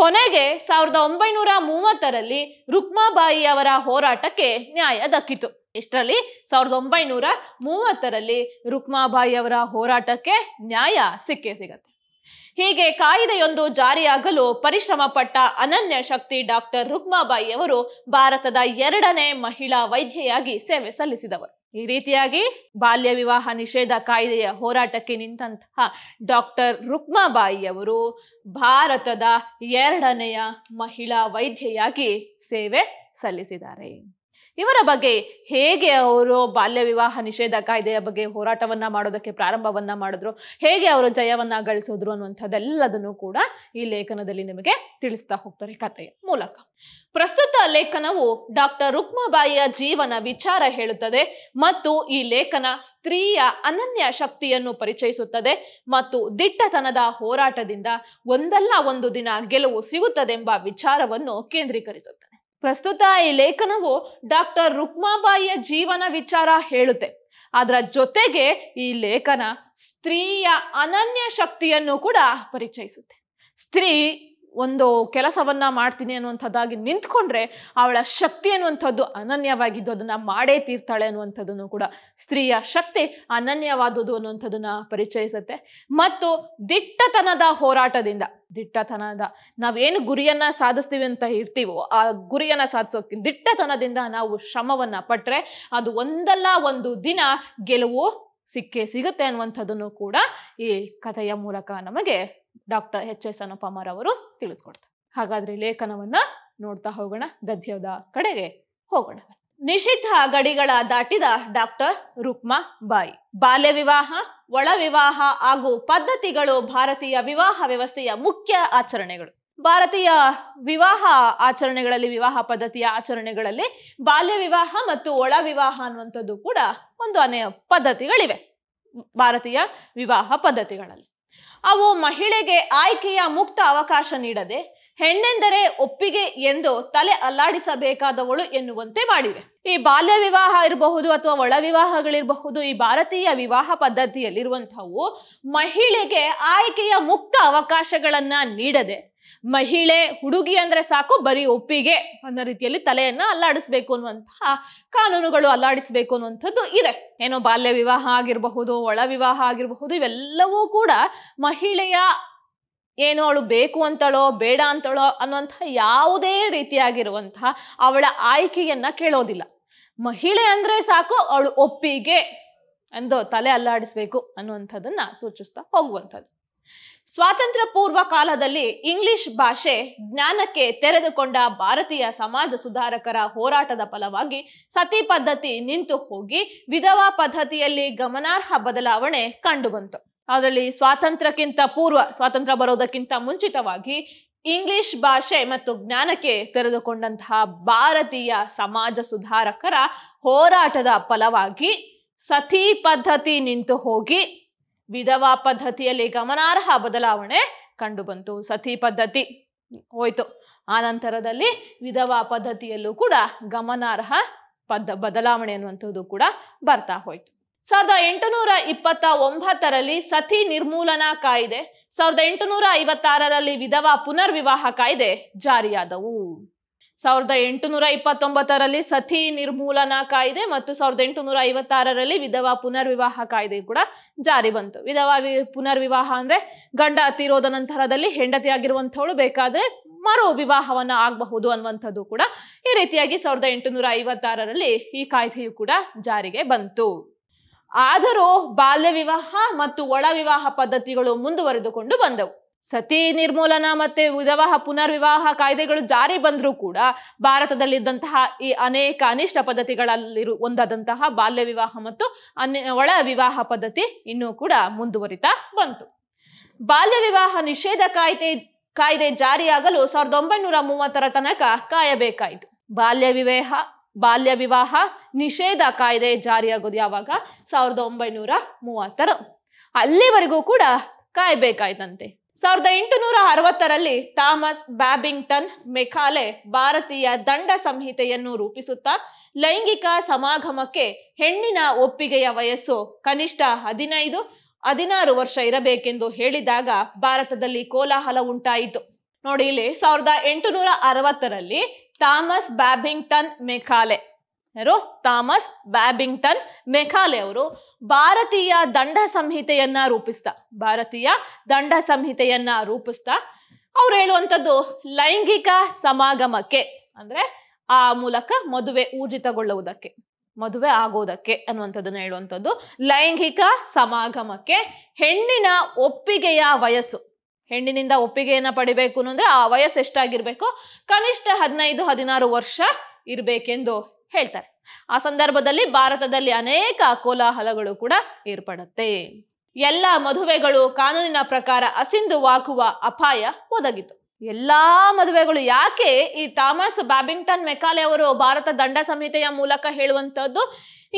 ಕೊನೆಗೆ ಸಾವಿರದ ಒಂಬೈನೂರ ಮೂವತ್ತರಲ್ಲಿ ರುಕ್ಮಾಬಾಯಿ ಅವರ ಹೋರಾಟಕ್ಕೆ ನ್ಯಾಯ ದಕ್ಕಿತು ಇಷ್ಟರಲ್ಲಿ ಸಾವಿರದ ಒಂಬೈನೂರ ಮೂವತ್ತರಲ್ಲಿ ರುಕ್ಮಾಬಾಯಿ ಅವರ ಹೋರಾಟಕ್ಕೆ ನ್ಯಾಯ ಸಿಕ್ಕೇ ಸಿಗತ್ತೆ ಹೀಗೆ ಕಾಯಿದೆಯೊಂದು ಜಾರಿಯಾಗಲು ಪರಿಶ್ರಮ ಪಟ್ಟ ಅನನ್ಯ ಶಕ್ತಿ ಡಾಕ್ಟರ್ ರುಕ್ಮಾಬಾಯಿ ಅವರು ಭಾರತದ ಎರಡನೇ ಮಹಿಳಾ ವೈದ್ಯೆಯಾಗಿ ಸೇವೆ ಸಲ್ಲಿಸಿದವರು ಈ ರೀತಿಯಾಗಿ ಬಾಲ್ಯ ವಿವಾಹ ನಿಷೇಧ ಕಾಯ್ದೆಯ ಹೋರಾಟಕ್ಕೆ ನಿಂತಹ ಡಾಕ್ಟರ್ ರುಕ್ಮಾಬಾಯಿಯವರು ಭಾರತದ ಎರಡನೆಯ ಮಹಿಳಾ ವೈದ್ಯೆಯಾಗಿ ಸೇವೆ ಸಲ್ಲಿಸಿದ್ದಾರೆ ಇವರ ಬಗ್ಗೆ ಹೇಗೆ ಅವರು ಬಾಲ್ಯ ವಿವಾಹ ನಿಷೇಧ ಕಾಯ್ದೆಯ ಬಗ್ಗೆ ಹೋರಾಟವನ್ನ ಮಾಡೋದಕ್ಕೆ ಪ್ರಾರಂಭವನ್ನ ಮಾಡಿದ್ರು ಹೇಗೆ ಅವರು ಜಯವನ್ನ ಗಳಿಸಿದ್ರು ಅನ್ನುವಂಥದ್ದೆಲ್ಲದನ್ನು ಕೂಡ ಈ ಲೇಖನದಲ್ಲಿ ನಿಮಗೆ ತಿಳಿಸ್ತಾ ಹೋಗ್ತಾರೆ ಕಥೆಯ ಮೂಲಕ ಪ್ರಸ್ತುತ ಲೇಖನವು ಡಾಕ್ಟರ್ ರುಕ್ಮಾಬಾಯಿಯ ಜೀವನ ವಿಚಾರ ಹೇಳುತ್ತದೆ ಮತ್ತು ಈ ಲೇಖನ ಸ್ತ್ರೀಯ ಅನನ್ಯ ಶಕ್ತಿಯನ್ನು ಪರಿಚಯಿಸುತ್ತದೆ ಮತ್ತು ದಿಟ್ಟತನದ ಹೋರಾಟದಿಂದ ಒಂದಲ್ಲ ಒಂದು ದಿನ ಗೆಲುವು ಸಿಗುತ್ತದೆಂಬ ವಿಚಾರವನ್ನು ಕೇಂದ್ರೀಕರಿಸುತ್ತದೆ ಪ್ರಸ್ತುತ ಈ ಲೇಖನವು ಡಾಕ್ಟರ್ ರುಕ್ಮಾಬಾಯಿಯ ಜೀವನ ವಿಚಾರ ಹೇಳುತ್ತೆ ಅದರ ಜೊತೆಗೆ ಈ ಲೇಖನ ಸ್ತ್ರೀಯ ಅನನ್ಯ ಶಕ್ತಿಯನ್ನು ಕೂಡ ಪರಿಚಯಿಸುತ್ತೆ ಸ್ತ್ರೀ ಒಂದು ಕೆಲಸವನ್ನು ಮಾಡ್ತೀನಿ ಅನ್ನುವಂಥದ್ದಾಗಿ ನಿಂತ್ಕೊಂಡ್ರೆ ಅವಳ ಶಕ್ತಿ ಅನ್ನುವಂಥದ್ದು ಅನನ್ಯವಾಗಿದ್ದು ಅದನ್ನು ಮಾಡೇ ತೀರ್ತಾಳೆ ಅನ್ನುವಂಥದ್ದನ್ನು ಕೂಡ ಸ್ತ್ರೀಯ ಶಕ್ತಿ ಅನನ್ಯವಾದುದು ಅನ್ನುವಂಥದ್ದನ್ನು ಪರಿಚಯಿಸುತ್ತೆ ಮತ್ತು ದಿಟ್ಟತನದ ಹೋರಾಟದಿಂದ ದಿಟ್ಟತನದ ನಾವೇನು ಗುರಿಯನ್ನು ಸಾಧಿಸ್ತೀವಿ ಅಂತ ಇರ್ತೀವೋ ಆ ಗುರಿಯನ್ನು ಸಾಧಿಸೋಕೆ ದಿಟ್ಟತನದಿಂದ ನಾವು ಶ್ರಮವನ್ನು ಪಟ್ಟರೆ ಅದು ಒಂದಲ್ಲ ಒಂದು ದಿನ ಗೆಲುವು ಸಿಕ್ಕೇ ಸಿಗುತ್ತೆ ಅನ್ನುವಂಥದ್ದನ್ನು ಕೂಡ ಈ ಕಥೆಯ ಮೂಲಕ ನಮಗೆ ಡಾಕ್ಟರ್ ಎಚ್ ಎಸ್ ಅನುಪಮಾರ್ ಅವರು ತಿಳಿಸ್ಕೊಡ್ತಾರೆ ಹಾಗಾದ್ರೆ ಲೇಖನವನ್ನ ನೋಡ್ತಾ ಹೋಗೋಣ ಗದ್ಯದ ಕಡೆಗೆ ಹೋಗೋಣ ನಿಷಿದ್ಧ ಗಡಿಗಳ ದಾಟಿದ ಡಾಕ್ಟರ್ ರುಕ್ಮಾ ಬಾಯಿ ಬಾಲ್ಯ ವಿವಾಹ ಒಳ ವಿವಾಹ ಹಾಗೂ ಪದ್ಧತಿಗಳು ಭಾರತೀಯ ವಿವಾಹ ವ್ಯವಸ್ಥೆಯ ಮುಖ್ಯ ಆಚರಣೆಗಳು ಭಾರತೀಯ ವಿವಾಹ ಆಚರಣೆಗಳಲ್ಲಿ ವಿವಾಹ ಪದ್ಧತಿಯ ಆಚರಣೆಗಳಲ್ಲಿ ಬಾಲ್ಯ ವಿವಾಹ ಮತ್ತು ಒಳ ವಿವಾಹ ಅನ್ನುವಂಥದ್ದು ಕೂಡ ಒಂದು ಅನೇಕ ಪದ್ಧತಿಗಳಿವೆ ಭಾರತೀಯ ವಿವಾಹ ಪದ್ಧತಿಗಳಲ್ಲಿ ಅವು ಮಹಿಳೆಗೆ ಆಯ್ಕೆಯ ಮುಕ್ತ ಅವಕಾಶ ನೀಡದೆ ಹೆಣ್ಣೆಂದರೆ ಒಪ್ಪಿಗೆ ಎಂದು ತಲೆ ಅಲ್ಲಾಡಿಸಬೇಕಾದವಳು ಎನ್ನುವಂತೆ ಮಾಡಿವೆ ಈ ಬಾಲ್ಯ ವಿವಾಹ ಇರಬಹುದು ಅಥವಾ ಒಳ ವಿವಾಹಗಳಿರಬಹುದು ಈ ಭಾರತೀಯ ವಿವಾಹ ಪದ್ಧತಿಯಲ್ಲಿರುವಂತಹವು ಮಹಿಳೆಗೆ ಆಯ್ಕೆಯ ಮುಕ್ತ ಅವಕಾಶಗಳನ್ನ ನೀಡದೆ ಮಹಿಳೆ ಹುಡುಗಿ ಅಂದ್ರೆ ಸಾಕು ಬರೀ ಒಪ್ಪಿಗೆ ಅನ್ನೋ ರೀತಿಯಲ್ಲಿ ತಲೆಯನ್ನ ಅಲ್ಲಾಡಿಸ್ಬೇಕು ಅನ್ನುವಂತಹ ಕಾನೂನುಗಳು ಅಲ್ಲಾಡಿಸ್ಬೇಕು ಅನ್ನುವಂಥದ್ದು ಇದೆ ಏನೋ ಬಾಲ್ಯ ವಿವಾಹ ಆಗಿರಬಹುದು ಒಳ ವಿವಾಹ ಆಗಿರಬಹುದು ಇವೆಲ್ಲವೂ ಕೂಡ ಮಹಿಳೆಯ ಏನು ಅವಳು ಬೇಕು ಅಂತಳೋ ಬೇಡ ಅಂತಳೋ ಅನ್ನುವಂಥ ಯಾವುದೇ ರೀತಿಯಾಗಿರುವಂತಹ ಅವಳ ಆಯ್ಕೆಯನ್ನ ಕೇಳೋದಿಲ್ಲ ಮಹಿಳೆ ಅಂದ್ರೆ ಸಾಕು ಅವಳು ಒಪ್ಪಿಗೆ ಎಂದು ತಲೆ ಅಲ್ಲಾಡಿಸ್ಬೇಕು ಅನ್ನುವಂಥದ್ದನ್ನ ಸೂಚಿಸ್ತಾ ಹೋಗುವಂಥದ್ದು ಸ್ವಾತಂತ್ರ್ಯ ಪೂರ್ವ ಕಾಲದಲ್ಲಿ ಇಂಗ್ಲಿಷ್ ಭಾಷೆ ಜ್ಞಾನಕ್ಕೆ ತೆರೆದುಕೊಂಡ ಭಾರತೀಯ ಸಮಾಜ ಸುಧಾರಕರ ಹೋರಾಟದ ಫಲವಾಗಿ ಸತಿ ಪದ್ಧತಿ ನಿಂತು ಹೋಗಿ ವಿಧವಾ ಪದ್ಧತಿಯಲ್ಲಿ ಗಮನಾರ್ಹ ಬದಲಾವಣೆ ಕಂಡುಬಂತು ಅದರಲ್ಲಿ ಸ್ವಾತಂತ್ರ್ಯಕ್ಕಿಂತ ಪೂರ್ವ ಸ್ವಾತಂತ್ರ್ಯ ಬರೋದಕ್ಕಿಂತ ಮುಂಚಿತವಾಗಿ ಇಂಗ್ಲಿಷ್ ಭಾಷೆ ಮತ್ತು ಜ್ಞಾನಕ್ಕೆ ತೆರೆದುಕೊಂಡಂತಹ ಭಾರತೀಯ ಸಮಾಜ ಸುಧಾರಕರ ಹೋರಾಟದ ಫಲವಾಗಿ ಸತಿ ಪದ್ಧತಿ ನಿಂತು ಹೋಗಿ ವಿಧವಾ ಪದ್ಧತಿಯಲ್ಲಿ ಗಮನಾರ್ಹ ಬದಲಾವಣೆ ಕಂಡುಬಂತು ಸತಿ ಪದ್ಧತಿ ಹೋಯ್ತು ನಂತರದಲ್ಲಿ ವಿಧವಾ ಪದ್ಧತಿಯಲ್ಲೂ ಕೂಡ ಗಮನಾರ್ಹ ಪದ್ಧ ಬದಲಾವಣೆ ಅನ್ನುವಂಥದ್ದು ಕೂಡ ಬರ್ತಾ ಹೋಯ್ತು ಸಾವಿರದ ಎಂಟುನೂರ ಇಪ್ಪತ್ತ ಒಂಬತ್ತರಲ್ಲಿ ಸತಿ ನಿರ್ಮೂಲನಾ ಕಾಯ್ದೆ ಸಾವಿರದ ಎಂಟುನೂರ ಐವತ್ತಾರರಲ್ಲಿ ವಿಧವಾ ಪುನರ್ವಿವಾಹ ಕಾಯ್ದೆ ಜಾರಿಯಾದವು ಸಾವಿರದ ಎಂಟುನೂರ ಇಪ್ಪತ್ತೊಂಬತ್ತರಲ್ಲಿ ಸತಿ ನಿರ್ಮೂಲನಾ ಕಾಯ್ದೆ ಮತ್ತು ಸಾವಿರದ ಎಂಟುನೂರ ಐವತ್ತಾರರಲ್ಲಿ ವಿಧವಾ ಪುನರ್ವಿವಾಹ ಕಾಯ್ದೆ ಕೂಡ ಜಾರಿ ಬಂತು ವಿಧವಾ ಪುನರ್ವಿವಾಹ ಅಂದ್ರೆ ಗಂಡ ತೀರೋದ ನಂತರದಲ್ಲಿ ಹೆಂಡತಿಯಾಗಿರುವಂಥವಳು ಬೇಕಾದರೆ ಬೇಕಾದ್ರೆ ಮರು ವಿವಾಹವನ್ನ ಆಗಬಹುದು ಅನ್ನುವಂಥದ್ದು ಕೂಡ ಈ ರೀತಿಯಾಗಿ ಸಾವಿರದ ಎಂಟುನೂರ ಐವತ್ತಾರರಲ್ಲಿ ಈ ಕಾಯ್ದೆಯು ಕೂಡ ಜಾರಿಗೆ ಬಂತು ಆದರೂ ಬಾಲ್ಯ ವಿವಾಹ ಮತ್ತು ಒಳ ವಿವಾಹ ಪದ್ಧತಿಗಳು ಮುಂದುವರೆದುಕೊಂಡು ಬಂದವು ಸತಿ ನಿರ್ಮೂಲನ ಮತ್ತೆ ವಿಧವಾಹ ಪುನರ್ವಿವಾಹ ಕಾಯ್ದೆಗಳು ಜಾರಿ ಬಂದರೂ ಕೂಡ ಭಾರತದಲ್ಲಿದ್ದಂತಹ ಈ ಅನೇಕ ಅನಿಷ್ಟ ಪದ್ಧತಿಗಳಲ್ಲಿರು ಒಂದಾದಂತಹ ಬಾಲ್ಯ ವಿವಾಹ ಮತ್ತು ಅನ್ಯ ಒಳ ವಿವಾಹ ಪದ್ಧತಿ ಇನ್ನೂ ಕೂಡ ಮುಂದುವರಿತಾ ಬಂತು ಬಾಲ್ಯ ವಿವಾಹ ನಿಷೇಧ ಕಾಯ್ದೆ ಕಾಯ್ದೆ ಜಾರಿಯಾಗಲು ಸಾವಿರದ ಒಂಬೈನೂರ ಮೂವತ್ತರ ತನಕ ಕಾಯಬೇಕಾಯಿತು ಬಾಲ್ಯ ವಿವಾಹ ಬಾಲ್ಯ ವಿವಾಹ ನಿಷೇಧ ಕಾಯ್ದೆ ಜಾರಿಯಾಗೋದು ಯಾವಾಗ ಸಾವಿರದ ಒಂಬೈನೂರ ಮೂವತ್ತರ ಅಲ್ಲಿವರೆಗೂ ಕೂಡ ಕಾಯ್ಬೇಕಾಯ್ತಂತೆ ಸಾವಿರದ ಎಂಟುನೂರ ಅರವತ್ತರಲ್ಲಿ ಥಾಮಸ್ ಬ್ಯಾಬಿಂಗ್ಟನ್ ಮೆಕಾಲೆ ಭಾರತೀಯ ದಂಡ ಸಂಹಿತೆಯನ್ನು ರೂಪಿಸುತ್ತಾ ಲೈಂಗಿಕ ಸಮಾಗಮಕ್ಕೆ ಹೆಣ್ಣಿನ ಒಪ್ಪಿಗೆಯ ವಯಸ್ಸು ಕನಿಷ್ಠ ಹದಿನೈದು ಹದಿನಾರು ವರ್ಷ ಇರಬೇಕೆಂದು ಹೇಳಿದಾಗ ಭಾರತದಲ್ಲಿ ಕೋಲಾಹಲ ಉಂಟಾಯಿತು ನೋಡಿ ಇಲ್ಲಿ ಸಾವಿರದ ಎಂಟುನೂರ ಅರವತ್ತರಲ್ಲಿ ಥಾಮಸ್ ಬ್ಯಾಬಿಂಗ್ಟನ್ ಮೆಕಾಲೆ ಯಾರು ಥಾಮಸ್ ಬ್ಯಾಬಿಂಗ್ಟನ್ ಮೆಕಾಲೆ ಅವರು ಭಾರತೀಯ ದಂಡ ಸಂಹಿತೆಯನ್ನ ರೂಪಿಸ್ತಾ ಭಾರತೀಯ ದಂಡ ಸಂಹಿತೆಯನ್ನ ರೂಪಿಸ್ತಾ ಅವ್ರು ಹೇಳುವಂಥದ್ದು ಲೈಂಗಿಕ ಸಮಾಗಮಕ್ಕೆ ಅಂದ್ರೆ ಆ ಮೂಲಕ ಮದುವೆ ಊರ್ಜಿತಗೊಳ್ಳುವುದಕ್ಕೆ ಮದುವೆ ಆಗೋದಕ್ಕೆ ಅನ್ನುವಂಥದ್ದನ್ನ ಹೇಳುವಂಥದ್ದು ಲೈಂಗಿಕ ಸಮಾಗಮಕ್ಕೆ ಹೆಣ್ಣಿನ ಒಪ್ಪಿಗೆಯ ವಯಸ್ಸು ಹೆಣ್ಣಿನಿಂದ ಒಪ್ಪಿಗೆಯನ್ನು ಪಡಿಬೇಕು ಅಂದ್ರೆ ಆ ವಯಸ್ಸು ಎಷ್ಟಾಗಿರ್ಬೇಕು ಕನಿಷ್ಠ ಹದಿನೈದು ಹದಿನಾರು ವರ್ಷ ಇರಬೇಕೆಂದು ಹೇಳ್ತಾರೆ ಆ ಸಂದರ್ಭದಲ್ಲಿ ಭಾರತದಲ್ಲಿ ಅನೇಕ ಕೋಲಾಹಲಗಳು ಕೂಡ ಏರ್ಪಡುತ್ತೆ ಎಲ್ಲ ಮದುವೆಗಳು ಕಾನೂನಿನ ಪ್ರಕಾರ ಅಸಿಂಧುವಾಗುವ ಅಪಾಯ ಒದಗಿತು ಎಲ್ಲಾ ಮದುವೆಗಳು ಯಾಕೆ ಈ ಥಾಮಸ್ ಬ್ಯಾಬಿಂಗ್ಟನ್ ಮೆಕಾಲೆ ಅವರು ಭಾರತ ದಂಡ ಸಂಹಿತೆಯ ಮೂಲಕ ಹೇಳುವಂತದ್ದು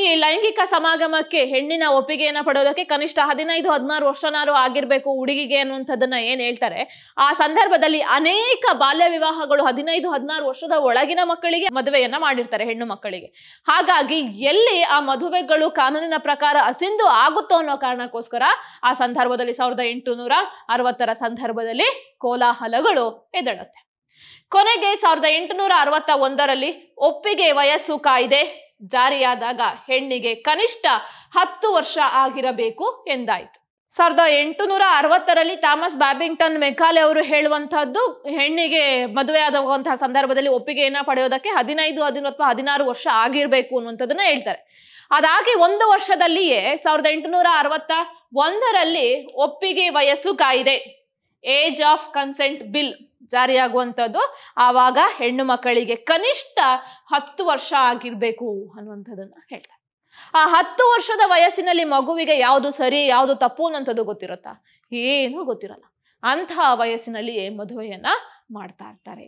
ಈ ಲೈಂಗಿಕ ಸಮಾಗಮಕ್ಕೆ ಹೆಣ್ಣಿನ ಒಪ್ಪಿಗೆಯನ್ನ ಪಡೆಯೋದಕ್ಕೆ ಕನಿಷ್ಠ ಹದಿನೈದು ಹದಿನಾರು ವರ್ಷನಾರು ಆಗಿರ್ಬೇಕು ಹುಡುಗಿಗೆ ಅನ್ನುವಂಥದ್ದನ್ನ ಏನ್ ಹೇಳ್ತಾರೆ ಆ ಸಂದರ್ಭದಲ್ಲಿ ಅನೇಕ ಬಾಲ್ಯ ವಿವಾಹಗಳು ಹದಿನೈದು ಹದಿನಾರು ವರ್ಷದ ಒಳಗಿನ ಮಕ್ಕಳಿಗೆ ಮದುವೆಯನ್ನ ಮಾಡಿರ್ತಾರೆ ಹೆಣ್ಣು ಮಕ್ಕಳಿಗೆ ಹಾಗಾಗಿ ಎಲ್ಲಿ ಆ ಮದುವೆಗಳು ಕಾನೂನಿನ ಪ್ರಕಾರ ಅಸಿಂಧು ಆಗುತ್ತೋ ಅನ್ನೋ ಕಾರಣಕ್ಕೋಸ್ಕರ ಆ ಸಂದರ್ಭದಲ್ಲಿ ಸಾವಿರದ ಎಂಟುನೂರ ಅರವತ್ತರ ಸಂದರ್ಭದಲ್ಲಿ ಕೋಲಾಹಲಗಳು ಎದಳುತ್ತೆ ಕೊನೆಗೆ ಸಾವಿರದ ಎಂಟುನೂರ ಅರವತ್ತ ಒಂದರಲ್ಲಿ ಒಪ್ಪಿಗೆ ವಯಸ್ಸು ಕಾಯ್ದೆ ಜಾರಿಯಾದಾಗ ಹೆಣ್ಣಿಗೆ ಕನಿಷ್ಠ ಹತ್ತು ವರ್ಷ ಆಗಿರಬೇಕು ಎಂದಾಯಿತು ಸಾವಿರದ ಎಂಟುನೂರ ಅರವತ್ತರಲ್ಲಿ ಥಾಮಸ್ ಬ್ಯಾಬಿಂಗ್ಟನ್ ಮೆಕಾಲೆ ಅವರು ಹೇಳುವಂತಹದ್ದು ಹೆಣ್ಣಿಗೆ ಮದುವೆ ಆದಂತಹ ಸಂದರ್ಭದಲ್ಲಿ ಒಪ್ಪಿಗೆಯನ್ನು ಪಡೆಯೋದಕ್ಕೆ ಹದಿನೈದು ಹದಿನೈದು ಅಥವಾ ಹದಿನಾರು ವರ್ಷ ಆಗಿರಬೇಕು ಅನ್ನುವಂಥದ್ದನ್ನ ಹೇಳ್ತಾರೆ ಅದಾಗಿ ಒಂದು ವರ್ಷದಲ್ಲಿಯೇ ಸಾವಿರದ ಎಂಟುನೂರ ಅರವತ್ತ ಒಂದರಲ್ಲಿ ಒಪ್ಪಿಗೆ ವಯಸ್ಸು ಕಾಯಿದೆ ಏಜ್ ಆಫ್ ಕನ್ಸೆಂಟ್ ಬಿಲ್ ಜಾರಿಯಾಗುವಂಥದ್ದು ಆವಾಗ ಹೆಣ್ಣು ಮಕ್ಕಳಿಗೆ ಕನಿಷ್ಠ ಹತ್ತು ವರ್ಷ ಆಗಿರ್ಬೇಕು ಅನ್ನುವಂಥದ್ದನ್ನ ಹೇಳ್ತಾರೆ ಆ ಹತ್ತು ವರ್ಷದ ವಯಸ್ಸಿನಲ್ಲಿ ಮಗುವಿಗೆ ಯಾವುದು ಸರಿ ಯಾವುದು ತಪ್ಪು ಅನ್ನೋಂಥದ್ದು ಗೊತ್ತಿರುತ್ತಾ ಏನೂ ಗೊತ್ತಿರಲ್ಲ ಅಂತಹ ವಯಸ್ಸಿನಲ್ಲಿ ಮದುವೆಯನ್ನ ಮಾಡ್ತಾ ಇರ್ತಾರೆ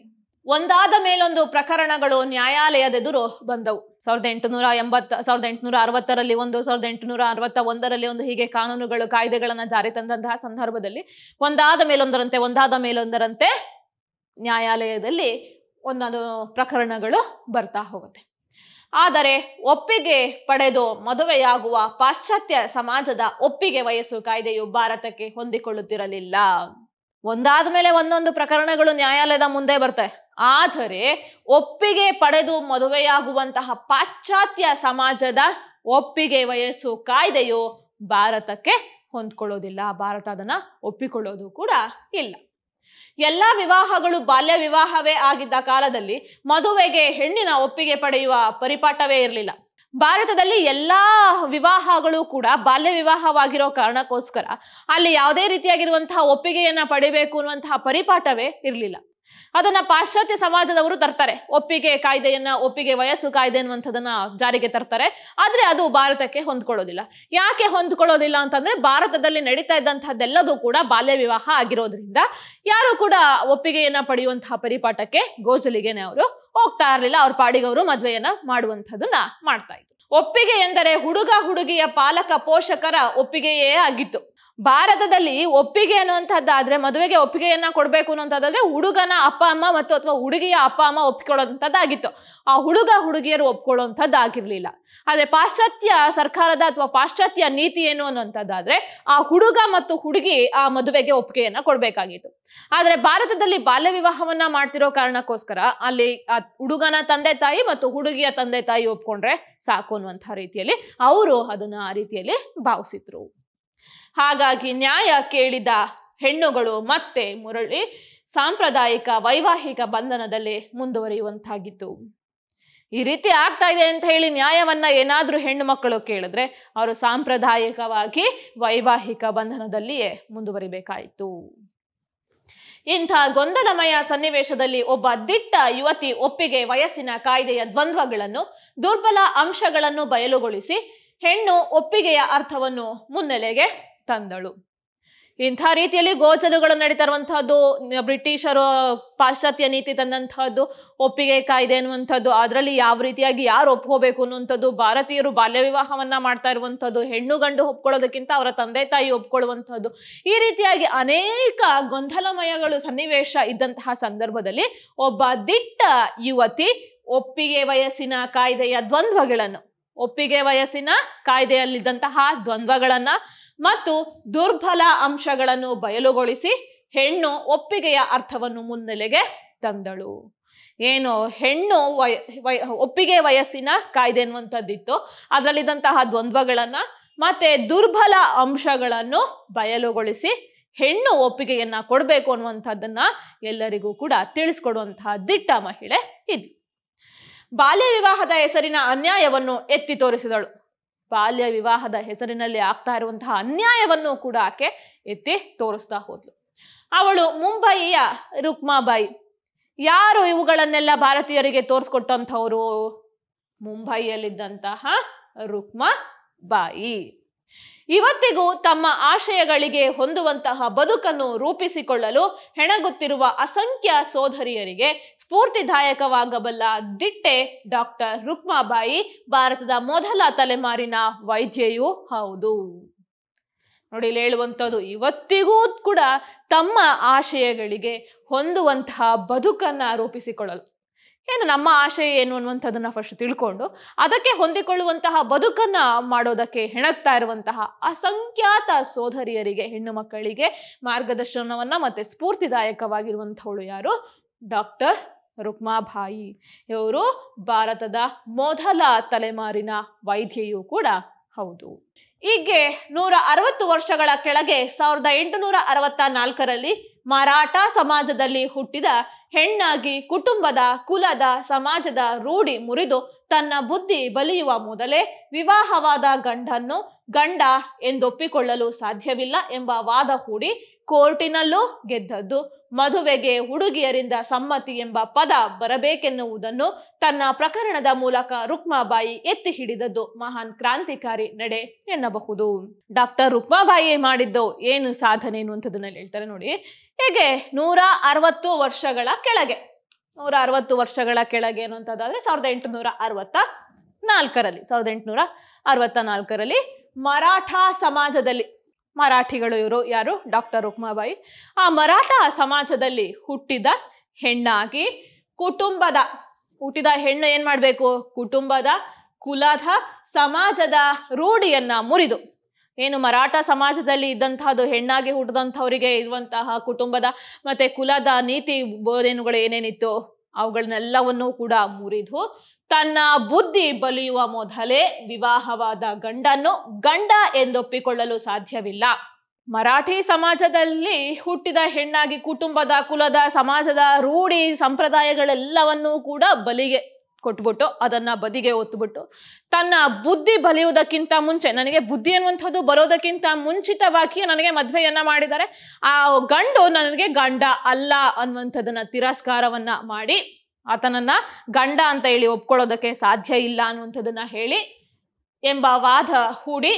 ಒಂದಾದ ಮೇಲೊಂದು ಪ್ರಕರಣಗಳು ನ್ಯಾಯಾಲಯದೆದುರು ಬಂದವು ಸಾವಿರದ ಎಂಟುನೂರ ಎಂಬತ್ತ ಸಾವಿರದ ಎಂಟುನೂರ ಅರವತ್ತರಲ್ಲಿ ಒಂದು ಸಾವಿರದ ಎಂಟುನೂರ ಅರವತ್ತ ಒಂದರಲ್ಲಿ ಒಂದು ಹೀಗೆ ಕಾನೂನುಗಳು ಕಾಯ್ದೆಗಳನ್ನು ಜಾರಿ ತಂದಂತಹ ಸಂದರ್ಭದಲ್ಲಿ ಒಂದಾದ ಮೇಲೊಂದರಂತೆ ಒಂದಾದ ಮೇಲೊಂದರಂತೆ ನ್ಯಾಯಾಲಯದಲ್ಲಿ ಒಂದೊಂದು ಪ್ರಕರಣಗಳು ಬರ್ತಾ ಹೋಗುತ್ತೆ ಆದರೆ ಒಪ್ಪಿಗೆ ಪಡೆದು ಮದುವೆಯಾಗುವ ಪಾಶ್ಚಾತ್ಯ ಸಮಾಜದ ಒಪ್ಪಿಗೆ ವಯಸ್ಸು ಕಾಯ್ದೆಯು ಭಾರತಕ್ಕೆ ಹೊಂದಿಕೊಳ್ಳುತ್ತಿರಲಿಲ್ಲ ಒಂದಾದ ಮೇಲೆ ಒಂದೊಂದು ಪ್ರಕರಣಗಳು ನ್ಯಾಯಾಲಯದ ಮುಂದೆ ಬರ್ತವೆ ಆದರೆ ಒಪ್ಪಿಗೆ ಪಡೆದು ಮದುವೆಯಾಗುವಂತಹ ಪಾಶ್ಚಾತ್ಯ ಸಮಾಜದ ಒಪ್ಪಿಗೆ ವಯಸ್ಸು ಕಾಯ್ದೆಯು ಭಾರತಕ್ಕೆ ಹೊಂದ್ಕೊಳ್ಳೋದಿಲ್ಲ ಭಾರತ ಅದನ್ನ ಒಪ್ಪಿಕೊಳ್ಳೋದು ಕೂಡ ಇಲ್ಲ ಎಲ್ಲ ವಿವಾಹಗಳು ಬಾಲ್ಯ ವಿವಾಹವೇ ಆಗಿದ್ದ ಕಾಲದಲ್ಲಿ ಮದುವೆಗೆ ಹೆಣ್ಣಿನ ಒಪ್ಪಿಗೆ ಪಡೆಯುವ ಪರಿಪಾಠವೇ ಇರಲಿಲ್ಲ ಭಾರತದಲ್ಲಿ ಎಲ್ಲಾ ವಿವಾಹಗಳು ಕೂಡ ಬಾಲ್ಯ ವಿವಾಹವಾಗಿರೋ ಕಾರಣಕ್ಕೋಸ್ಕರ ಅಲ್ಲಿ ಯಾವುದೇ ರೀತಿಯಾಗಿರುವಂತಹ ಒಪ್ಪಿಗೆಯನ್ನ ಪಡಿಬೇಕು ಅನ್ನುವಂತಹ ಪರಿಪಾಠವೇ ಇರಲಿಲ್ಲ ಅದನ್ನ ಪಾಶ್ಚಾತ್ಯ ಸಮಾಜದವರು ತರ್ತಾರೆ ಒಪ್ಪಿಗೆ ಕಾಯ್ದೆಯನ್ನ ಒಪ್ಪಿಗೆ ವಯಸ್ಸು ಕಾಯ್ದೆ ಅನ್ನುವಂಥದ್ದನ್ನ ಜಾರಿಗೆ ತರ್ತಾರೆ ಆದ್ರೆ ಅದು ಭಾರತಕ್ಕೆ ಹೊಂದ್ಕೊಳ್ಳೋದಿಲ್ಲ ಯಾಕೆ ಹೊಂದ್ಕೊಳ್ಳೋದಿಲ್ಲ ಅಂತಂದ್ರೆ ಭಾರತದಲ್ಲಿ ನಡೀತಾ ಇದ್ದಂತಹದ್ದೆಲ್ಲದೂ ಕೂಡ ಬಾಲ್ಯ ವಿವಾಹ ಆಗಿರೋದ್ರಿಂದ ಯಾರು ಕೂಡ ಒಪ್ಪಿಗೆಯನ್ನ ಪಡೆಯುವಂತಹ ಪರಿಪಾಠಕ್ಕೆ ಗೋಜಲಿಗೆನೆ ಅವರು ಹೋಗ್ತಾ ಇರಲಿಲ್ಲ ಅವ್ರ ಪಾಡಿಗವರು ಮದ್ವೆಯನ್ನ ಮಾಡುವಂಥದನ್ನ ಮಾಡ್ತಾ ಇದ್ರು ಒಪ್ಪಿಗೆ ಎಂದರೆ ಹುಡುಗ ಹುಡುಗಿಯ ಪಾಲಕ ಪೋಷಕರ ಒಪ್ಪಿಗೆಯೇ ಆಗಿತ್ತು ಭಾರತದಲ್ಲಿ ಒಪ್ಪಿಗೆ ಅನ್ನುವಂಥದ್ದಾದ್ರೆ ಮದುವೆಗೆ ಒಪ್ಪಿಗೆಯನ್ನ ಕೊಡಬೇಕು ಅನ್ನುವಂಥದ್ದಾದ್ರೆ ಹುಡುಗನ ಅಪ್ಪ ಅಮ್ಮ ಮತ್ತು ಅಥವಾ ಹುಡುಗಿಯ ಅಪ್ಪ ಅಮ್ಮ ಒಪ್ಪಿಕೊಳ್ಳೋದಂಥದ್ದಾಗಿತ್ತು ಆ ಹುಡುಗ ಹುಡುಗಿಯರು ಒಪ್ಕೊಳ್ಳುವಂಥದ್ದಾಗಿರ್ಲಿಲ್ಲ ಆದರೆ ಪಾಶ್ಚಾತ್ಯ ಸರ್ಕಾರದ ಅಥವಾ ಪಾಶ್ಚಾತ್ಯ ನೀತಿ ಏನು ಅನ್ನುವಂಥದ್ದಾದ್ರೆ ಆ ಹುಡುಗ ಮತ್ತು ಹುಡುಗಿ ಆ ಮದುವೆಗೆ ಒಪ್ಪಿಗೆಯನ್ನ ಕೊಡಬೇಕಾಗಿತ್ತು ಆದರೆ ಭಾರತದಲ್ಲಿ ಬಾಲ್ಯ ವಿವಾಹವನ್ನ ಮಾಡ್ತಿರೋ ಕಾರಣಕ್ಕೋಸ್ಕರ ಅಲ್ಲಿ ಆ ಹುಡುಗನ ತಂದೆ ತಾಯಿ ಮತ್ತು ಹುಡುಗಿಯ ತಂದೆ ತಾಯಿ ಒಪ್ಕೊಂಡ್ರೆ ಸಾಕು ಅನ್ನುವಂಥ ರೀತಿಯಲ್ಲಿ ಅವರು ಅದನ್ನ ಆ ರೀತಿಯಲ್ಲಿ ಭಾವಿಸಿದ್ರು ಹಾಗಾಗಿ ನ್ಯಾಯ ಕೇಳಿದ ಹೆಣ್ಣುಗಳು ಮತ್ತೆ ಮುರಳಿ ಸಾಂಪ್ರದಾಯಿಕ ವೈವಾಹಿಕ ಬಂಧನದಲ್ಲಿ ಮುಂದುವರಿಯುವಂತಾಗಿತ್ತು ಈ ರೀತಿ ಆಗ್ತಾ ಇದೆ ಅಂತ ಹೇಳಿ ನ್ಯಾಯವನ್ನ ಏನಾದರೂ ಹೆಣ್ಣು ಮಕ್ಕಳು ಕೇಳಿದ್ರೆ ಅವರು ಸಾಂಪ್ರದಾಯಿಕವಾಗಿ ವೈವಾಹಿಕ ಬಂಧನದಲ್ಲಿಯೇ ಮುಂದುವರಿಬೇಕಾಯಿತು ಇಂಥ ಗೊಂದಲಮಯ ಸನ್ನಿವೇಶದಲ್ಲಿ ಒಬ್ಬ ದಿಟ್ಟ ಯುವತಿ ಒಪ್ಪಿಗೆ ವಯಸ್ಸಿನ ಕಾಯ್ದೆಯ ದ್ವಂದ್ವಗಳನ್ನು ದುರ್ಬಲ ಅಂಶಗಳನ್ನು ಬಯಲುಗೊಳಿಸಿ ಹೆಣ್ಣು ಒಪ್ಪಿಗೆಯ ಅರ್ಥವನ್ನು ಮುನ್ನೆಲೆಗೆ ತಂದಳು ಇಂಥ ರೀತಿಯಲ್ಲಿ ಗೋಚರಗಳು ನಡೀತಾ ಇರುವಂತಹದ್ದು ಬ್ರಿಟಿಷರು ಪಾಶ್ಚಾತ್ಯ ನೀತಿ ತಂದಂತಹದ್ದು ಒಪ್ಪಿಗೆ ಕಾಯ್ದೆ ಅನ್ನುವಂಥದ್ದು ಅದರಲ್ಲಿ ಯಾವ ರೀತಿಯಾಗಿ ಯಾರು ಒಪ್ಕೋಬೇಕು ಅನ್ನುವಂಥದ್ದು ಭಾರತೀಯರು ಬಾಲ್ಯ ವಿವಾಹವನ್ನ ಮಾಡ್ತಾ ಇರುವಂಥದ್ದು ಹೆಣ್ಣು ಗಂಡು ಒಪ್ಕೊಳ್ಳೋದಕ್ಕಿಂತ ಅವರ ತಂದೆ ತಾಯಿ ಒಪ್ಕೊಳ್ಳುವಂಥದ್ದು ಈ ರೀತಿಯಾಗಿ ಅನೇಕ ಗೊಂದಲಮಯಗಳು ಸನ್ನಿವೇಶ ಇದ್ದಂತಹ ಸಂದರ್ಭದಲ್ಲಿ ಒಬ್ಬ ದಿಟ್ಟ ಯುವತಿ ಒಪ್ಪಿಗೆ ವಯಸ್ಸಿನ ಕಾಯ್ದೆಯ ದ್ವಂದ್ವಗಳನ್ನು ಒಪ್ಪಿಗೆ ವಯಸ್ಸಿನ ಕಾಯ್ದೆಯಲ್ಲಿದ್ದಂತಹ ದ್ವಂದ್ವಗಳನ್ನ ಮತ್ತು ದುರ್ಬಲ ಅಂಶಗಳನ್ನು ಬಯಲುಗೊಳಿಸಿ ಹೆಣ್ಣು ಒಪ್ಪಿಗೆಯ ಅರ್ಥವನ್ನು ಮುನ್ನೆಲೆಗೆ ತಂದಳು ಏನು ಹೆಣ್ಣು ವಯ ಒಪ್ಪಿಗೆ ವಯಸ್ಸಿನ ಕಾಯ್ದೆ ಅನ್ನುವಂಥದ್ದಿತ್ತು ಅದರಲ್ಲಿದ್ದಂತಹ ದ್ವಂದ್ವಗಳನ್ನ ಮತ್ತೆ ದುರ್ಬಲ ಅಂಶಗಳನ್ನು ಬಯಲುಗೊಳಿಸಿ ಹೆಣ್ಣು ಒಪ್ಪಿಗೆಯನ್ನು ಕೊಡಬೇಕು ಅನ್ನುವಂಥದ್ದನ್ನ ಎಲ್ಲರಿಗೂ ಕೂಡ ತಿಳಿಸ್ಕೊಡುವಂತಹ ದಿಟ್ಟ ಮಹಿಳೆ ಇದು ಬಾಲ್ಯ ವಿವಾಹದ ಹೆಸರಿನ ಅನ್ಯಾಯವನ್ನು ಎತ್ತಿ ತೋರಿಸಿದಳು ಬಾಲ್ಯ ವಿವಾಹದ ಹೆಸರಿನಲ್ಲಿ ಆಗ್ತಾ ಇರುವಂತಹ ಅನ್ಯಾಯವನ್ನು ಕೂಡ ಆಕೆ ಎತ್ತಿ ತೋರಿಸ್ತಾ ಹೋದ್ಲು ಅವಳು ಮುಂಬಯಿಯ ರುಕ್ಮಾಬಾಯಿ ಯಾರು ಇವುಗಳನ್ನೆಲ್ಲ ಭಾರತೀಯರಿಗೆ ತೋರಿಸ್ಕೊಟ್ಟಂಥವ್ರು ರುಕ್ಮಾ ಬಾಯಿ ಇವತ್ತಿಗೂ ತಮ್ಮ ಆಶಯಗಳಿಗೆ ಹೊಂದುವಂತಹ ಬದುಕನ್ನು ರೂಪಿಸಿಕೊಳ್ಳಲು ಹೆಣಗುತ್ತಿರುವ ಅಸಂಖ್ಯ ಸೋದರಿಯರಿಗೆ ಸ್ಫೂರ್ತಿದಾಯಕವಾಗಬಲ್ಲ ದಿಟ್ಟೆ ಡಾಕ್ಟರ್ ರುಕ್ಮಾಬಾಯಿ ಭಾರತದ ಮೊದಲ ತಲೆಮಾರಿನ ವೈದ್ಯೆಯೂ ಹೌದು ನೋಡಿ ಇಲ್ಲಿ ಹೇಳುವಂಥದ್ದು ಇವತ್ತಿಗೂ ಕೂಡ ತಮ್ಮ ಆಶಯಗಳಿಗೆ ಹೊಂದುವಂತಹ ಬದುಕನ್ನು ರೂಪಿಸಿಕೊಳ್ಳಲು ಏನು ನಮ್ಮ ಆಶಯ ಏನು ಅನ್ನುವಂಥದ್ದನ್ನು ಫಸ್ಟ್ ತಿಳ್ಕೊಂಡು ಅದಕ್ಕೆ ಹೊಂದಿಕೊಳ್ಳುವಂತಹ ಬದುಕನ್ನು ಮಾಡೋದಕ್ಕೆ ಹೆಣಗ್ತಾ ಇರುವಂತಹ ಅಸಂಖ್ಯಾತ ಸೋದರಿಯರಿಗೆ ಹೆಣ್ಣು ಮಕ್ಕಳಿಗೆ ಮಾರ್ಗದರ್ಶನವನ್ನು ಮತ್ತು ಸ್ಫೂರ್ತಿದಾಯಕವಾಗಿರುವಂಥವಳು ಯಾರು ಡಾಕ್ಟರ್ ರುಕ್ಮಾಬಾಯಿ ಇವರು ಭಾರತದ ಮೊದಲ ತಲೆಮಾರಿನ ವೈದ್ಯೆಯೂ ಕೂಡ ಹೌದು ಹೀಗೆ ನೂರ ಅರವತ್ತು ವರ್ಷಗಳ ಕೆಳಗೆ ಸಾವಿರದ ಎಂಟುನೂರ ಅರವತ್ತ ನಾಲ್ಕರಲ್ಲಿ ಮರಾಠ ಸಮಾಜದಲ್ಲಿ ಹುಟ್ಟಿದ ಹೆಣ್ಣಾಗಿ ಕುಟುಂಬದ ಕುಲದ ಸಮಾಜದ ರೂಢಿ ಮುರಿದು ತನ್ನ ಬುದ್ಧಿ ಬಲಿಯುವ ಮೊದಲೇ ವಿವಾಹವಾದ ಗಂಡನ್ನು ಗಂಡ ಎಂದೊಪ್ಪಿಕೊಳ್ಳಲು ಸಾಧ್ಯವಿಲ್ಲ ಎಂಬ ವಾದ ಹೂಡಿ ಕೋರ್ಟಿನಲ್ಲೂ ಗೆದ್ದದ್ದು ಮದುವೆಗೆ ಹುಡುಗಿಯರಿಂದ ಸಮ್ಮತಿ ಎಂಬ ಪದ ಬರಬೇಕೆನ್ನುವುದನ್ನು ತನ್ನ ಪ್ರಕರಣದ ಮೂಲಕ ರುಕ್ಮಾಬಾಯಿ ಎತ್ತಿ ಹಿಡಿದದ್ದು ಮಹಾನ್ ಕ್ರಾಂತಿಕಾರಿ ನಡೆ ಎನ್ನಬಹುದು ಡಾಕ್ಟರ್ ರುಕ್ಮಾಬಾಯಿ ಮಾಡಿದ್ದು ಏನು ಸಾಧನೆ ಅನ್ನುವಂಥದ್ದನ್ನೆಲ್ಲ ಹೇಳ್ತಾರೆ ನೋಡಿ ಹೇಗೆ ನೂರ ಅರವತ್ತು ವರ್ಷಗಳ ಕೆಳಗೆ ನೂರ ಅರವತ್ತು ವರ್ಷಗಳ ಕೆಳಗೆ ಅನ್ನುವಂಥದ್ದಾದ್ರೆ ಸಾವಿರದ ಎಂಟುನೂರ ಅರವತ್ತ ನಾಲ್ಕರಲ್ಲಿ ಸಾವಿರದ ಎಂಟುನೂರ ಅರವತ್ತ ನಾಲ್ಕರಲ್ಲಿ ಮರಾಠ ಸಮಾಜದಲ್ಲಿ ಮರಾಠಿಗಳು ಇವರು ಯಾರು ಡಾಕ್ಟರ್ ರುಕ್ಮಾಬಾಯಿ ಆ ಮರಾಠ ಸಮಾಜದಲ್ಲಿ ಹುಟ್ಟಿದ ಹೆಣ್ಣಾಗಿ ಕುಟುಂಬದ ಹುಟ್ಟಿದ ಹೆಣ್ಣು ಏನ್ ಮಾಡಬೇಕು ಕುಟುಂಬದ ಕುಲದ ಸಮಾಜದ ರೂಢಿಯನ್ನ ಮುರಿದು ಏನು ಮರಾಠ ಸಮಾಜದಲ್ಲಿ ಇದ್ದಂತಹದ್ದು ಹೆಣ್ಣಾಗಿ ಹುಟ್ಟಿದಂಥವರಿಗೆ ಇರುವಂತಹ ಕುಟುಂಬದ ಮತ್ತೆ ಕುಲದ ನೀತಿ ಬೋಧನೆಗಳು ಏನೇನಿತ್ತು ಅವುಗಳನ್ನೆಲ್ಲವನ್ನೂ ಕೂಡ ಮುರಿದು ತನ್ನ ಬುದ್ಧಿ ಬಲಿಯುವ ಮೊದಲೇ ವಿವಾಹವಾದ ಗಂಡನ್ನು ಗಂಡ ಎಂದೊಪ್ಪಿಕೊಳ್ಳಲು ಸಾಧ್ಯವಿಲ್ಲ ಮರಾಠಿ ಸಮಾಜದಲ್ಲಿ ಹುಟ್ಟಿದ ಹೆಣ್ಣಾಗಿ ಕುಟುಂಬದ ಕುಲದ ಸಮಾಜದ ರೂಢಿ ಸಂಪ್ರದಾಯಗಳೆಲ್ಲವನ್ನೂ ಕೂಡ ಬಲಿಗೆ ಕೊಟ್ಬಿಟ್ಟು ಅದನ್ನ ಬದಿಗೆ ಒತ್ತುಬಿಟ್ಟು ತನ್ನ ಬುದ್ಧಿ ಬಲಿಯುವುದಕ್ಕಿಂತ ಮುಂಚೆ ನನಗೆ ಬುದ್ಧಿ ಅನ್ನುವಂಥದ್ದು ಬರೋದಕ್ಕಿಂತ ಮುಂಚಿತವಾಗಿ ನನಗೆ ಮದುವೆಯನ್ನ ಮಾಡಿದ್ದಾರೆ ಆ ಗಂಡು ನನಗೆ ಗಂಡ ಅಲ್ಲ ಅನ್ನುವಂಥದ್ದನ್ನ ತಿರಸ್ಕಾರವನ್ನ ಮಾಡಿ ಆತನನ್ನ ಗಂಡ ಅಂತ ಹೇಳಿ ಒಪ್ಕೊಳ್ಳೋದಕ್ಕೆ ಸಾಧ್ಯ ಇಲ್ಲ ಅನ್ನುವಂಥದ್ದನ್ನ ಹೇಳಿ ಎಂಬ ವಾದ ಹೂಡಿ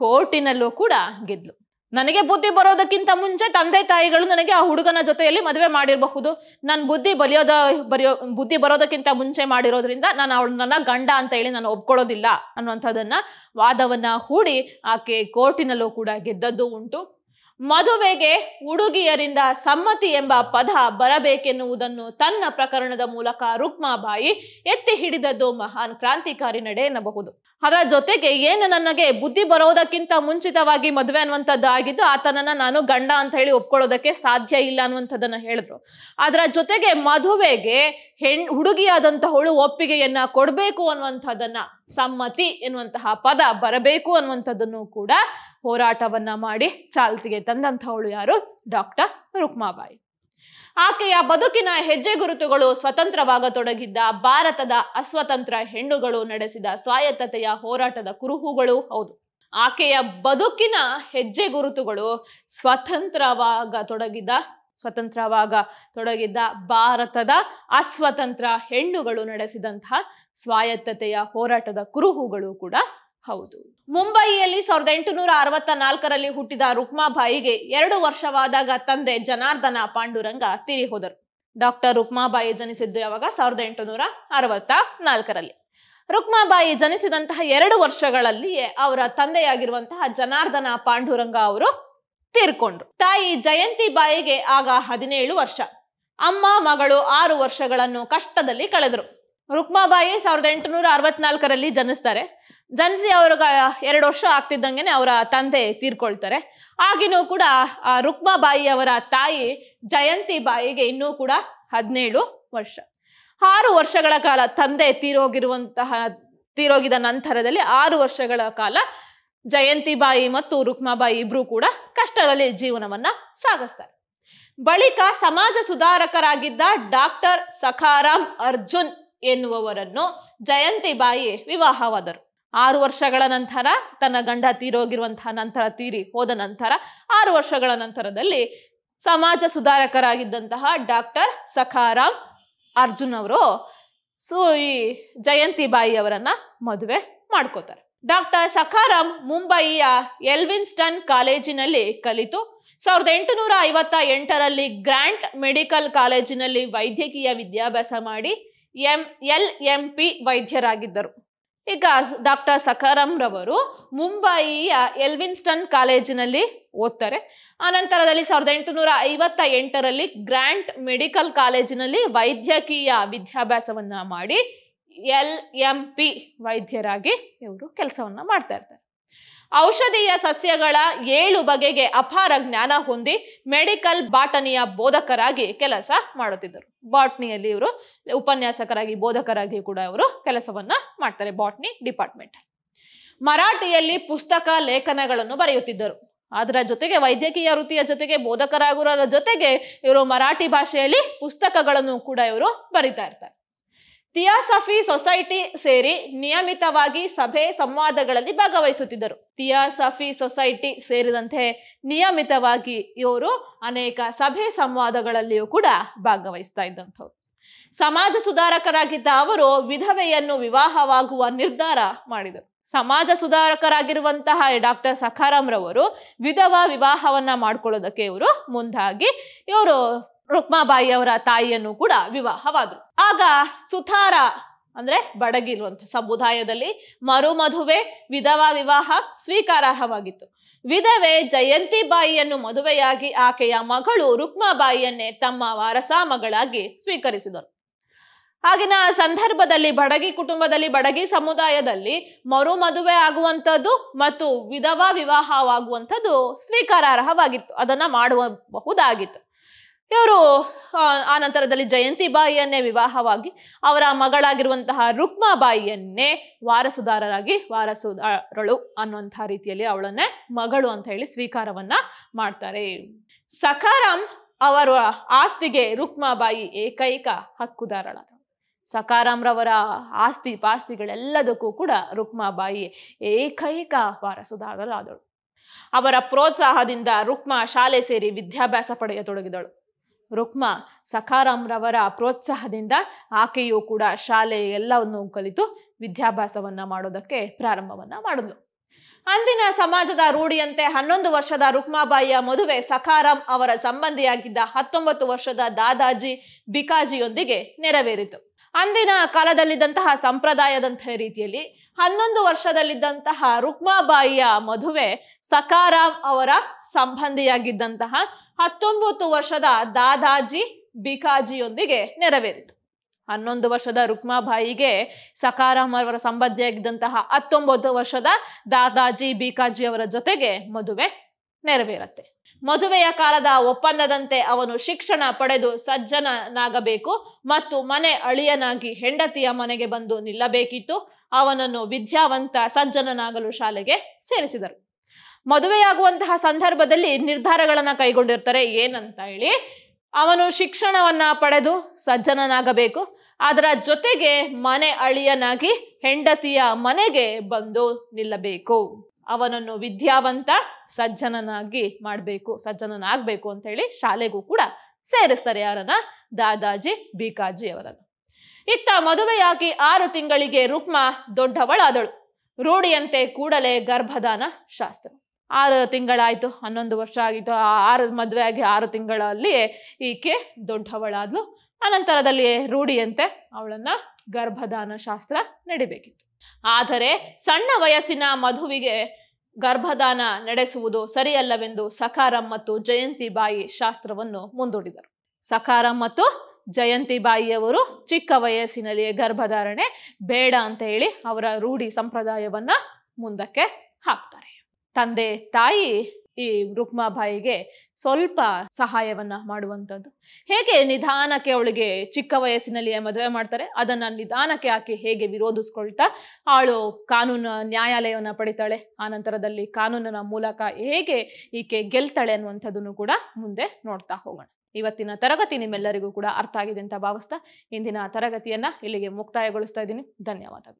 ಕೋರ್ಟಿನಲ್ಲೂ ಕೂಡ ಗೆದ್ಲು ನನಗೆ ಬುದ್ಧಿ ಬರೋದಕ್ಕಿಂತ ಮುಂಚೆ ತಂದೆ ತಾಯಿಗಳು ನನಗೆ ಆ ಹುಡುಗನ ಜೊತೆಯಲ್ಲಿ ಮದುವೆ ಮಾಡಿರಬಹುದು ನನ್ನ ಬುದ್ಧಿ ಬಲಿಯೋದ ಬರೆಯೋ ಬುದ್ಧಿ ಬರೋದಕ್ಕಿಂತ ಮುಂಚೆ ಮಾಡಿರೋದ್ರಿಂದ ನಾನು ಅವಳನ್ನ ಗಂಡ ಅಂತ ಹೇಳಿ ನಾನು ಒಪ್ಕೊಳ್ಳೋದಿಲ್ಲ ಅನ್ನುವಂಥದ್ದನ್ನ ವಾದವನ್ನ ಹೂಡಿ ಆಕೆ ಕೋರ್ಟಿನಲ್ಲೂ ಕೂಡ ಗೆದ್ದದ್ದು ಉಂಟು ಮದುವೆಗೆ ಹುಡುಗಿಯರಿಂದ ಸಮ್ಮತಿ ಎಂಬ ಪದ ಬರಬೇಕೆನ್ನುವುದನ್ನು ತನ್ನ ಪ್ರಕರಣದ ಮೂಲಕ ರುಕ್ಮಾಬಾಯಿ ಎತ್ತಿ ಹಿಡಿದದ್ದು ಮಹಾನ್ ಕ್ರಾಂತಿಕಾರಿ ನಡೆ ಎನ್ನಬಹುದು ಅದರ ಜೊತೆಗೆ ಏನು ನನಗೆ ಬುದ್ಧಿ ಬರೋದಕ್ಕಿಂತ ಮುಂಚಿತವಾಗಿ ಮದುವೆ ಅನ್ನುವಂಥದ್ದು ಆಗಿದ್ದು ಆತನನ್ನ ನಾನು ಗಂಡ ಅಂತ ಹೇಳಿ ಒಪ್ಕೊಳ್ಳೋದಕ್ಕೆ ಸಾಧ್ಯ ಇಲ್ಲ ಅನ್ನುವಂಥದ್ದನ್ನ ಹೇಳಿದ್ರು ಅದರ ಜೊತೆಗೆ ಮದುವೆಗೆ ಹೆಣ್ ಹುಡುಗಿಯಾದಂತಹವಳು ಒಪ್ಪಿಗೆಯನ್ನ ಕೊಡಬೇಕು ಅನ್ನುವಂಥದ್ದನ್ನ ಸಮ್ಮತಿ ಎನ್ನುವಂತಹ ಪದ ಬರಬೇಕು ಅನ್ನುವಂಥದ್ದನ್ನು ಕೂಡ ಹೋರಾಟವನ್ನ ಮಾಡಿ ಚಾಲ್ತಿಗೆ ತಂದಂಥವಳು ಯಾರು ಡಾಕ್ಟರ್ ರುಕ್ಮಾಬಾಯಿ ಆಕೆಯ ಬದುಕಿನ ಹೆಜ್ಜೆ ಗುರುತುಗಳು ಸ್ವತಂತ್ರವಾಗತೊಡಗಿದ್ದ ಭಾರತದ ಅಸ್ವತಂತ್ರ ಹೆಣ್ಣುಗಳು ನಡೆಸಿದ ಸ್ವಾಯತ್ತತೆಯ ಹೋರಾಟದ ಕುರುಹುಗಳು ಹೌದು ಆಕೆಯ ಬದುಕಿನ ಹೆಜ್ಜೆ ಗುರುತುಗಳು ಸ್ವತಂತ್ರವಾಗ ತೊಡಗಿದ್ದ ಸ್ವತಂತ್ರವಾಗ ತೊಡಗಿದ್ದ ಭಾರತದ ಅಸ್ವತಂತ್ರ ಹೆಣ್ಣುಗಳು ನಡೆಸಿದಂತಹ ಸ್ವಾಯತ್ತತೆಯ ಹೋರಾಟದ ಕುರುಹುಗಳು ಕೂಡ ಹೌದು ಮುಂಬಯಿಯಲ್ಲಿ ಸಾವಿರದ ಎಂಟುನೂರ ಅರವತ್ತ ನಾಲ್ಕರಲ್ಲಿ ಹುಟ್ಟಿದ ರುಕ್ಮಾಬಾಯಿಗೆ ಎರಡು ವರ್ಷವಾದಾಗ ತಂದೆ ಜನಾರ್ದನ ಪಾಂಡುರಂಗ ತೀರಿ ಹೋದರು ಡಾಕ್ಟರ್ ರುಕ್ಮಾಬಾಯಿ ಜನಿಸಿದ್ದು ಯಾವಾಗ ಸಾವಿರದ ಎಂಟುನೂರ ಅರವತ್ತ ನಾಲ್ಕರಲ್ಲಿ ರುಕ್ಮಾಬಾಯಿ ಜನಿಸಿದಂತಹ ಎರಡು ವರ್ಷಗಳಲ್ಲಿಯೇ ಅವರ ತಂದೆಯಾಗಿರುವಂತಹ ಜನಾರ್ದನ ಪಾಂಡುರಂಗ ಅವರು ತೀರ್ಕೊಂಡ್ರು ತಾಯಿ ಜಯಂತಿ ಬಾಯಿಗೆ ಆಗ ಹದಿನೇಳು ವರ್ಷ ಅಮ್ಮ ಮಗಳು ಆರು ವರ್ಷಗಳನ್ನು ಕಷ್ಟದಲ್ಲಿ ಕಳೆದರು ರುಕ್ಮಾಬಾಯಿ ಸಾವಿರದ ಎಂಟುನೂರ ಅರವತ್ನಾಲ್ಕರಲ್ಲಿ ಜನಿಸ್ತಾರೆ ಜನಿಸಿ ಅವರು ಎರಡು ವರ್ಷ ಆಗ್ತಿದ್ದಂಗೆನೆ ಅವರ ತಂದೆ ತೀರ್ಕೊಳ್ತಾರೆ ಆಗಿನೂ ಕೂಡ ರುಕ್ಮಾಬಾಯಿ ಅವರ ತಾಯಿ ಜಯಂತಿ ಬಾಯಿಗೆ ಇನ್ನೂ ಕೂಡ ಹದಿನೇಳು ವರ್ಷ ಆರು ವರ್ಷಗಳ ಕಾಲ ತಂದೆ ತೀರೋಗಿರುವಂತಹ ತೀರೋಗಿದ ನಂತರದಲ್ಲಿ ಆರು ವರ್ಷಗಳ ಕಾಲ ಜಯಂತಿ ಬಾಯಿ ಮತ್ತು ರುಕ್ಮಾಬಾಯಿ ಇಬ್ರು ಕೂಡ ಕಷ್ಟದಲ್ಲಿ ಜೀವನವನ್ನ ಸಾಗಿಸ್ತಾರೆ ಬಳಿಕ ಸಮಾಜ ಸುಧಾರಕರಾಗಿದ್ದ ಡಾಕ್ಟರ್ ಸಖಾರಾಮ್ ಅರ್ಜುನ್ ಎನ್ನುವವರನ್ನು ಜಯಂತಿಬಾಯಿ ವಿವಾಹವಾದರು ಆರು ವರ್ಷಗಳ ನಂತರ ತನ್ನ ಗಂಡ ತೀರೋಗಿರುವಂತಹ ನಂತರ ತೀರಿ ಹೋದ ನಂತರ ಆರು ವರ್ಷಗಳ ನಂತರದಲ್ಲಿ ಸಮಾಜ ಸುಧಾರಕರಾಗಿದ್ದಂತಹ ಡಾಕ್ಟರ್ ಸಖಾರಾಮ್ ಅರ್ಜುನ್ ಅವರು ಸು ಈ ಬಾಯಿ ಅವರನ್ನ ಮದುವೆ ಮಾಡ್ಕೋತಾರೆ ಡಾಕ್ಟರ್ ಸಖಾರಾಮ್ ಮುಂಬಯಿಯ ಎಲ್ವಿನ್ಸ್ಟನ್ ಕಾಲೇಜಿನಲ್ಲಿ ಕಲಿತು ಸಾವಿರದ ಎಂಟುನೂರ ಐವತ್ತ ಎಂಟರಲ್ಲಿ ಗ್ರ್ಯಾಂಟ್ ಮೆಡಿಕಲ್ ಕಾಲೇಜಿನಲ್ಲಿ ವೈದ್ಯಕೀಯ ವಿದ್ಯಾಭ್ಯಾಸ ಮಾಡಿ ಎಂ ಎಲ್ ಎಂ ಪಿ ವೈದ್ಯರಾಗಿದ್ದರು ಈಗ ಡಾಕ್ಟರ್ ಸಖಾರಾಮ್ ರವರು ಮುಂಬಯಿಯ ಎಲ್ವಿನ್ಸ್ಟನ್ ಕಾಲೇಜಿನಲ್ಲಿ ಓದ್ತಾರೆ ಆನಂತರದಲ್ಲಿ ಸಾವಿರದ ಎಂಟುನೂರ ಐವತ್ತ ಎಂಟರಲ್ಲಿ ಗ್ರ್ಯಾಂಟ್ ಮೆಡಿಕಲ್ ಕಾಲೇಜಿನಲ್ಲಿ ವೈದ್ಯಕೀಯ ವಿದ್ಯಾಭ್ಯಾಸವನ್ನ ಮಾಡಿ ಎಲ್ ಎಂ ಪಿ ವೈದ್ಯರಾಗಿ ಇವರು ಕೆಲಸವನ್ನ ಮಾಡ್ತಾ ಇರ್ತಾರೆ ಔಷಧೀಯ ಸಸ್ಯಗಳ ಏಳು ಬಗೆಗೆ ಅಪಾರ ಜ್ಞಾನ ಹೊಂದಿ ಮೆಡಿಕಲ್ ಬಾಟನಿಯ ಬೋಧಕರಾಗಿ ಕೆಲಸ ಮಾಡುತ್ತಿದ್ದರು ಬಾಟ್ನಿಯಲ್ಲಿ ಇವರು ಉಪನ್ಯಾಸಕರಾಗಿ ಬೋಧಕರಾಗಿ ಕೂಡ ಇವರು ಕೆಲಸವನ್ನ ಮಾಡ್ತಾರೆ ಬಾಟ್ನಿ ಡಿಪಾರ್ಟ್ಮೆಂಟ್ ಮರಾಠಿಯಲ್ಲಿ ಪುಸ್ತಕ ಲೇಖನಗಳನ್ನು ಬರೆಯುತ್ತಿದ್ದರು ಅದರ ಜೊತೆಗೆ ವೈದ್ಯಕೀಯ ವೃತ್ತಿಯ ಜೊತೆಗೆ ಬೋಧಕರಾಗುವ ಜೊತೆಗೆ ಇವರು ಮರಾಠಿ ಭಾಷೆಯಲ್ಲಿ ಪುಸ್ತಕಗಳನ್ನು ಕೂಡ ಇವರು ಬರಿತಾ ಇರ್ತಾರೆ ಥಿಯಾಸಫಿ ಸೊಸೈಟಿ ಸೇರಿ ನಿಯಮಿತವಾಗಿ ಸಭೆ ಸಂವಾದಗಳಲ್ಲಿ ಭಾಗವಹಿಸುತ್ತಿದ್ದರು ಥಿಯಾಸಫಿ ಸೊಸೈಟಿ ಸೇರಿದಂತೆ ನಿಯಮಿತವಾಗಿ ಇವರು ಅನೇಕ ಸಭೆ ಸಂವಾದಗಳಲ್ಲಿಯೂ ಕೂಡ ಭಾಗವಹಿಸ್ತಾ ಇದ್ದಂಥವ್ರು ಸಮಾಜ ಸುಧಾರಕರಾಗಿದ್ದ ಅವರು ವಿಧವೆಯನ್ನು ವಿವಾಹವಾಗುವ ನಿರ್ಧಾರ ಮಾಡಿದರು ಸಮಾಜ ಸುಧಾರಕರಾಗಿರುವಂತಹ ಡಾಕ್ಟರ್ ಸಖಾರಾಮ್ರವರು ವಿಧವಾ ವಿವಾಹವನ್ನ ಮಾಡ್ಕೊಳ್ಳೋದಕ್ಕೆ ಇವರು ಮುಂದಾಗಿ ಇವರು ರುಕ್ಮಾಬಾಯಿ ಅವರ ತಾಯಿಯನ್ನು ಕೂಡ ವಿವಾಹವಾದರು ಆಗ ಸುತಾರ ಅಂದ್ರೆ ಬಡಗಿರುವಂತ ಸಮುದಾಯದಲ್ಲಿ ಮರು ಮದುವೆ ವಿಧವಾ ವಿವಾಹ ಸ್ವೀಕಾರಾರ್ಹವಾಗಿತ್ತು ವಿಧವೆ ಜಯಂತಿ ಬಾಯಿಯನ್ನು ಮದುವೆಯಾಗಿ ಆಕೆಯ ಮಗಳು ರುಕ್ಮಾಬಾಯಿಯನ್ನೇ ತಮ್ಮ ವಾರಸ ಮಗಳಾಗಿ ಸ್ವೀಕರಿಸಿದರು ಆಗಿನ ಸಂದರ್ಭದಲ್ಲಿ ಬಡಗಿ ಕುಟುಂಬದಲ್ಲಿ ಬಡಗಿ ಸಮುದಾಯದಲ್ಲಿ ಮರು ಮದುವೆ ಆಗುವಂಥದ್ದು ಮತ್ತು ವಿಧವಾ ವಿವಾಹವಾಗುವಂಥದ್ದು ಸ್ವೀಕಾರಾರ್ಹವಾಗಿತ್ತು ಅದನ್ನ ಮಾಡಬಹುದಾಗಿತ್ತು ಇವರು ಆ ನಂತರದಲ್ಲಿ ಬಾಯಿಯನ್ನೇ ವಿವಾಹವಾಗಿ ಅವರ ಮಗಳಾಗಿರುವಂತಹ ರುಕ್ಮಾಬಾಯಿಯನ್ನೇ ವಾರಸುದಾರರಾಗಿ ವಾರಸುದಾರಳು ಅನ್ನುವಂತಹ ರೀತಿಯಲ್ಲಿ ಅವಳನ್ನೇ ಮಗಳು ಅಂತ ಹೇಳಿ ಸ್ವೀಕಾರವನ್ನ ಮಾಡ್ತಾರೆ ಸಕಾರಂ ಅವರ ಆಸ್ತಿಗೆ ರುಕ್ಮಾಬಾಯಿ ಏಕೈಕ ಹಕ್ಕುದಾರಳಾದ ಸಕಾರಾಮ್ರವರ ಆಸ್ತಿ ಪಾಸ್ತಿಗಳೆಲ್ಲದಕ್ಕೂ ಕೂಡ ರುಕ್ಮಾಬಾಯಿ ಏಕೈಕ ವಾರಸುದಾರರಾದಳು ಅವರ ಪ್ರೋತ್ಸಾಹದಿಂದ ರುಕ್ಮಾ ಶಾಲೆ ಸೇರಿ ವಿದ್ಯಾಭ್ಯಾಸ ಪಡೆಯತೊಡಗಿದಳು ರುಕ್ಮ ಸಖಾರಾಮ್ರವರ ಪ್ರೋತ್ಸಾಹದಿಂದ ಆಕೆಯೂ ಕೂಡ ಶಾಲೆ ಎಲ್ಲವನ್ನು ಕಲಿತು ವಿದ್ಯಾಭ್ಯಾಸವನ್ನ ಮಾಡೋದಕ್ಕೆ ಪ್ರಾರಂಭವನ್ನ ಮಾಡಿದ್ಲು ಅಂದಿನ ಸಮಾಜದ ರೂಢಿಯಂತೆ ಹನ್ನೊಂದು ವರ್ಷದ ರುಕ್ಮಾಬಾಯಿಯ ಮದುವೆ ಸಖಾರಾಮ್ ಅವರ ಸಂಬಂಧಿಯಾಗಿದ್ದ ಹತ್ತೊಂಬತ್ತು ವರ್ಷದ ದಾದಾಜಿ ಬಿಕಾಜಿಯೊಂದಿಗೆ ನೆರವೇರಿತು ಅಂದಿನ ಕಾಲದಲ್ಲಿದ್ದಂತಹ ಸಂಪ್ರದಾಯದಂತಹ ರೀತಿಯಲ್ಲಿ ಹನ್ನೊಂದು ವರ್ಷದಲ್ಲಿದ್ದಂತಹ ರುಕ್ಮಾಬಾಯಿಯ ಮದುವೆ ಸಕಾರಾಮ್ ಅವರ ಸಂಬಂಧಿಯಾಗಿದ್ದಂತಹ ಹತ್ತೊಂಬತ್ತು ವರ್ಷದ ದಾದಾಜಿ ಬಿಕಾಜಿಯೊಂದಿಗೆ ನೆರವೇರಿತು ಹನ್ನೊಂದು ವರ್ಷದ ರುಕ್ಮಾಬಾಯಿಗೆ ಸಕಾರಾಮ್ ಅವರ ಸಂಬಂಧಿಯಾಗಿದ್ದಂತಹ ಹತ್ತೊಂಬತ್ತು ವರ್ಷದ ದಾದಾಜಿ ಬಿಕಾಜಿ ಅವರ ಜೊತೆಗೆ ಮದುವೆ ನೆರವೇರುತ್ತೆ ಮದುವೆಯ ಕಾಲದ ಒಪ್ಪಂದದಂತೆ ಅವನು ಶಿಕ್ಷಣ ಪಡೆದು ಸಜ್ಜನನಾಗಬೇಕು ಮತ್ತು ಮನೆ ಅಳಿಯನಾಗಿ ಹೆಂಡತಿಯ ಮನೆಗೆ ಬಂದು ನಿಲ್ಲಬೇಕಿತ್ತು ಅವನನ್ನು ವಿದ್ಯಾವಂತ ಸಜ್ಜನನಾಗಲು ಶಾಲೆಗೆ ಸೇರಿಸಿದರು ಮದುವೆಯಾಗುವಂತಹ ಸಂದರ್ಭದಲ್ಲಿ ನಿರ್ಧಾರಗಳನ್ನ ಕೈಗೊಂಡಿರ್ತಾರೆ ಏನಂತ ಹೇಳಿ ಅವನು ಶಿಕ್ಷಣವನ್ನ ಪಡೆದು ಸಜ್ಜನನಾಗಬೇಕು ಅದರ ಜೊತೆಗೆ ಮನೆ ಅಳಿಯನಾಗಿ ಹೆಂಡತಿಯ ಮನೆಗೆ ಬಂದು ನಿಲ್ಲಬೇಕು ಅವನನ್ನು ವಿದ್ಯಾವಂತ ಸಜ್ಜನನಾಗಿ ಮಾಡಬೇಕು ಸಜ್ಜನನಾಗಬೇಕು ಅಂತ ಹೇಳಿ ಶಾಲೆಗೂ ಕೂಡ ಸೇರಿಸ್ತಾರೆ ಯಾರನ್ನ ದಾದಾಜಿ ಬಿಕಾಜಿ ಅವರನ್ನು ಇತ್ತ ಮದುವೆಯಾಗಿ ಆರು ತಿಂಗಳಿಗೆ ರುಕ್ಮ ದೊಡ್ಡವಳಾದಳು ರೂಢಿಯಂತೆ ಕೂಡಲೇ ಗರ್ಭದಾನ ಶಾಸ್ತ್ರ ಆರು ತಿಂಗಳಾಯಿತು ಹನ್ನೊಂದು ವರ್ಷ ಆಗಿತ್ತು ಆ ಆರು ಮದುವೆಯಾಗಿ ಆರು ತಿಂಗಳಲ್ಲಿ ಈಕೆ ದೊಡ್ಡವಳಾದ್ಲು ಅನಂತರದಲ್ಲಿ ರೂಢಿಯಂತೆ ಅವಳನ್ನ ಗರ್ಭದಾನ ಶಾಸ್ತ್ರ ನಡಿಬೇಕಿತ್ತು ಆದರೆ ಸಣ್ಣ ವಯಸ್ಸಿನ ಮಧುವಿಗೆ ಗರ್ಭದಾನ ನಡೆಸುವುದು ಸರಿಯಲ್ಲವೆಂದು ಸಕಾರಂ ಮತ್ತು ಜಯಂತಿ ಬಾಯಿ ಶಾಸ್ತ್ರವನ್ನು ಮುಂದೂಡಿದರು ಸಕಾರಂ ಮತ್ತು ಜಯಂತಿ ಬಾಯಿಯವರು ಚಿಕ್ಕ ವಯಸ್ಸಿನಲ್ಲಿಯೇ ಗರ್ಭಧಾರಣೆ ಬೇಡ ಅಂತ ಹೇಳಿ ಅವರ ರೂಢಿ ಸಂಪ್ರದಾಯವನ್ನ ಮುಂದಕ್ಕೆ ಹಾಕ್ತಾರೆ ತಂದೆ ತಾಯಿ ಈ ರುಕ್ಮಾಬಾಯಿಗೆ ಸ್ವಲ್ಪ ಸಹಾಯವನ್ನ ಮಾಡುವಂಥದ್ದು ಹೇಗೆ ನಿಧಾನಕ್ಕೆ ಅವಳಿಗೆ ಚಿಕ್ಕ ವಯಸ್ಸಿನಲ್ಲಿಯೇ ಮದುವೆ ಮಾಡ್ತಾರೆ ಅದನ್ನ ನಿಧಾನಕ್ಕೆ ಹಾಕಿ ಹೇಗೆ ವಿರೋಧಿಸ್ಕೊಳ್ತಾ ಅವಳು ಕಾನೂನು ನ್ಯಾಯಾಲಯವನ್ನು ಪಡಿತಾಳೆ ಆನಂತರದಲ್ಲಿ ಕಾನೂನಿನ ಮೂಲಕ ಹೇಗೆ ಈಕೆ ಗೆಲ್ತಾಳೆ ಅನ್ನುವಂಥದ್ದನ್ನು ಕೂಡ ಮುಂದೆ ನೋಡ್ತಾ ಹೋಗೋಣ ಇವತ್ತಿನ ತರಗತಿ ನಿಮ್ಮೆಲ್ಲರಿಗೂ ಕೂಡ ಅರ್ಥ ಆಗಿದೆ ಅಂತ ಭಾವಿಸ್ತಾ ಇಂದಿನ ತರಗತಿಯನ್ನು ಇಲ್ಲಿಗೆ ಮುಕ್ತಾಯಗೊಳಿಸ್ತಾ ಇದ್ದೀನಿ ಧನ್ಯವಾದಗಳು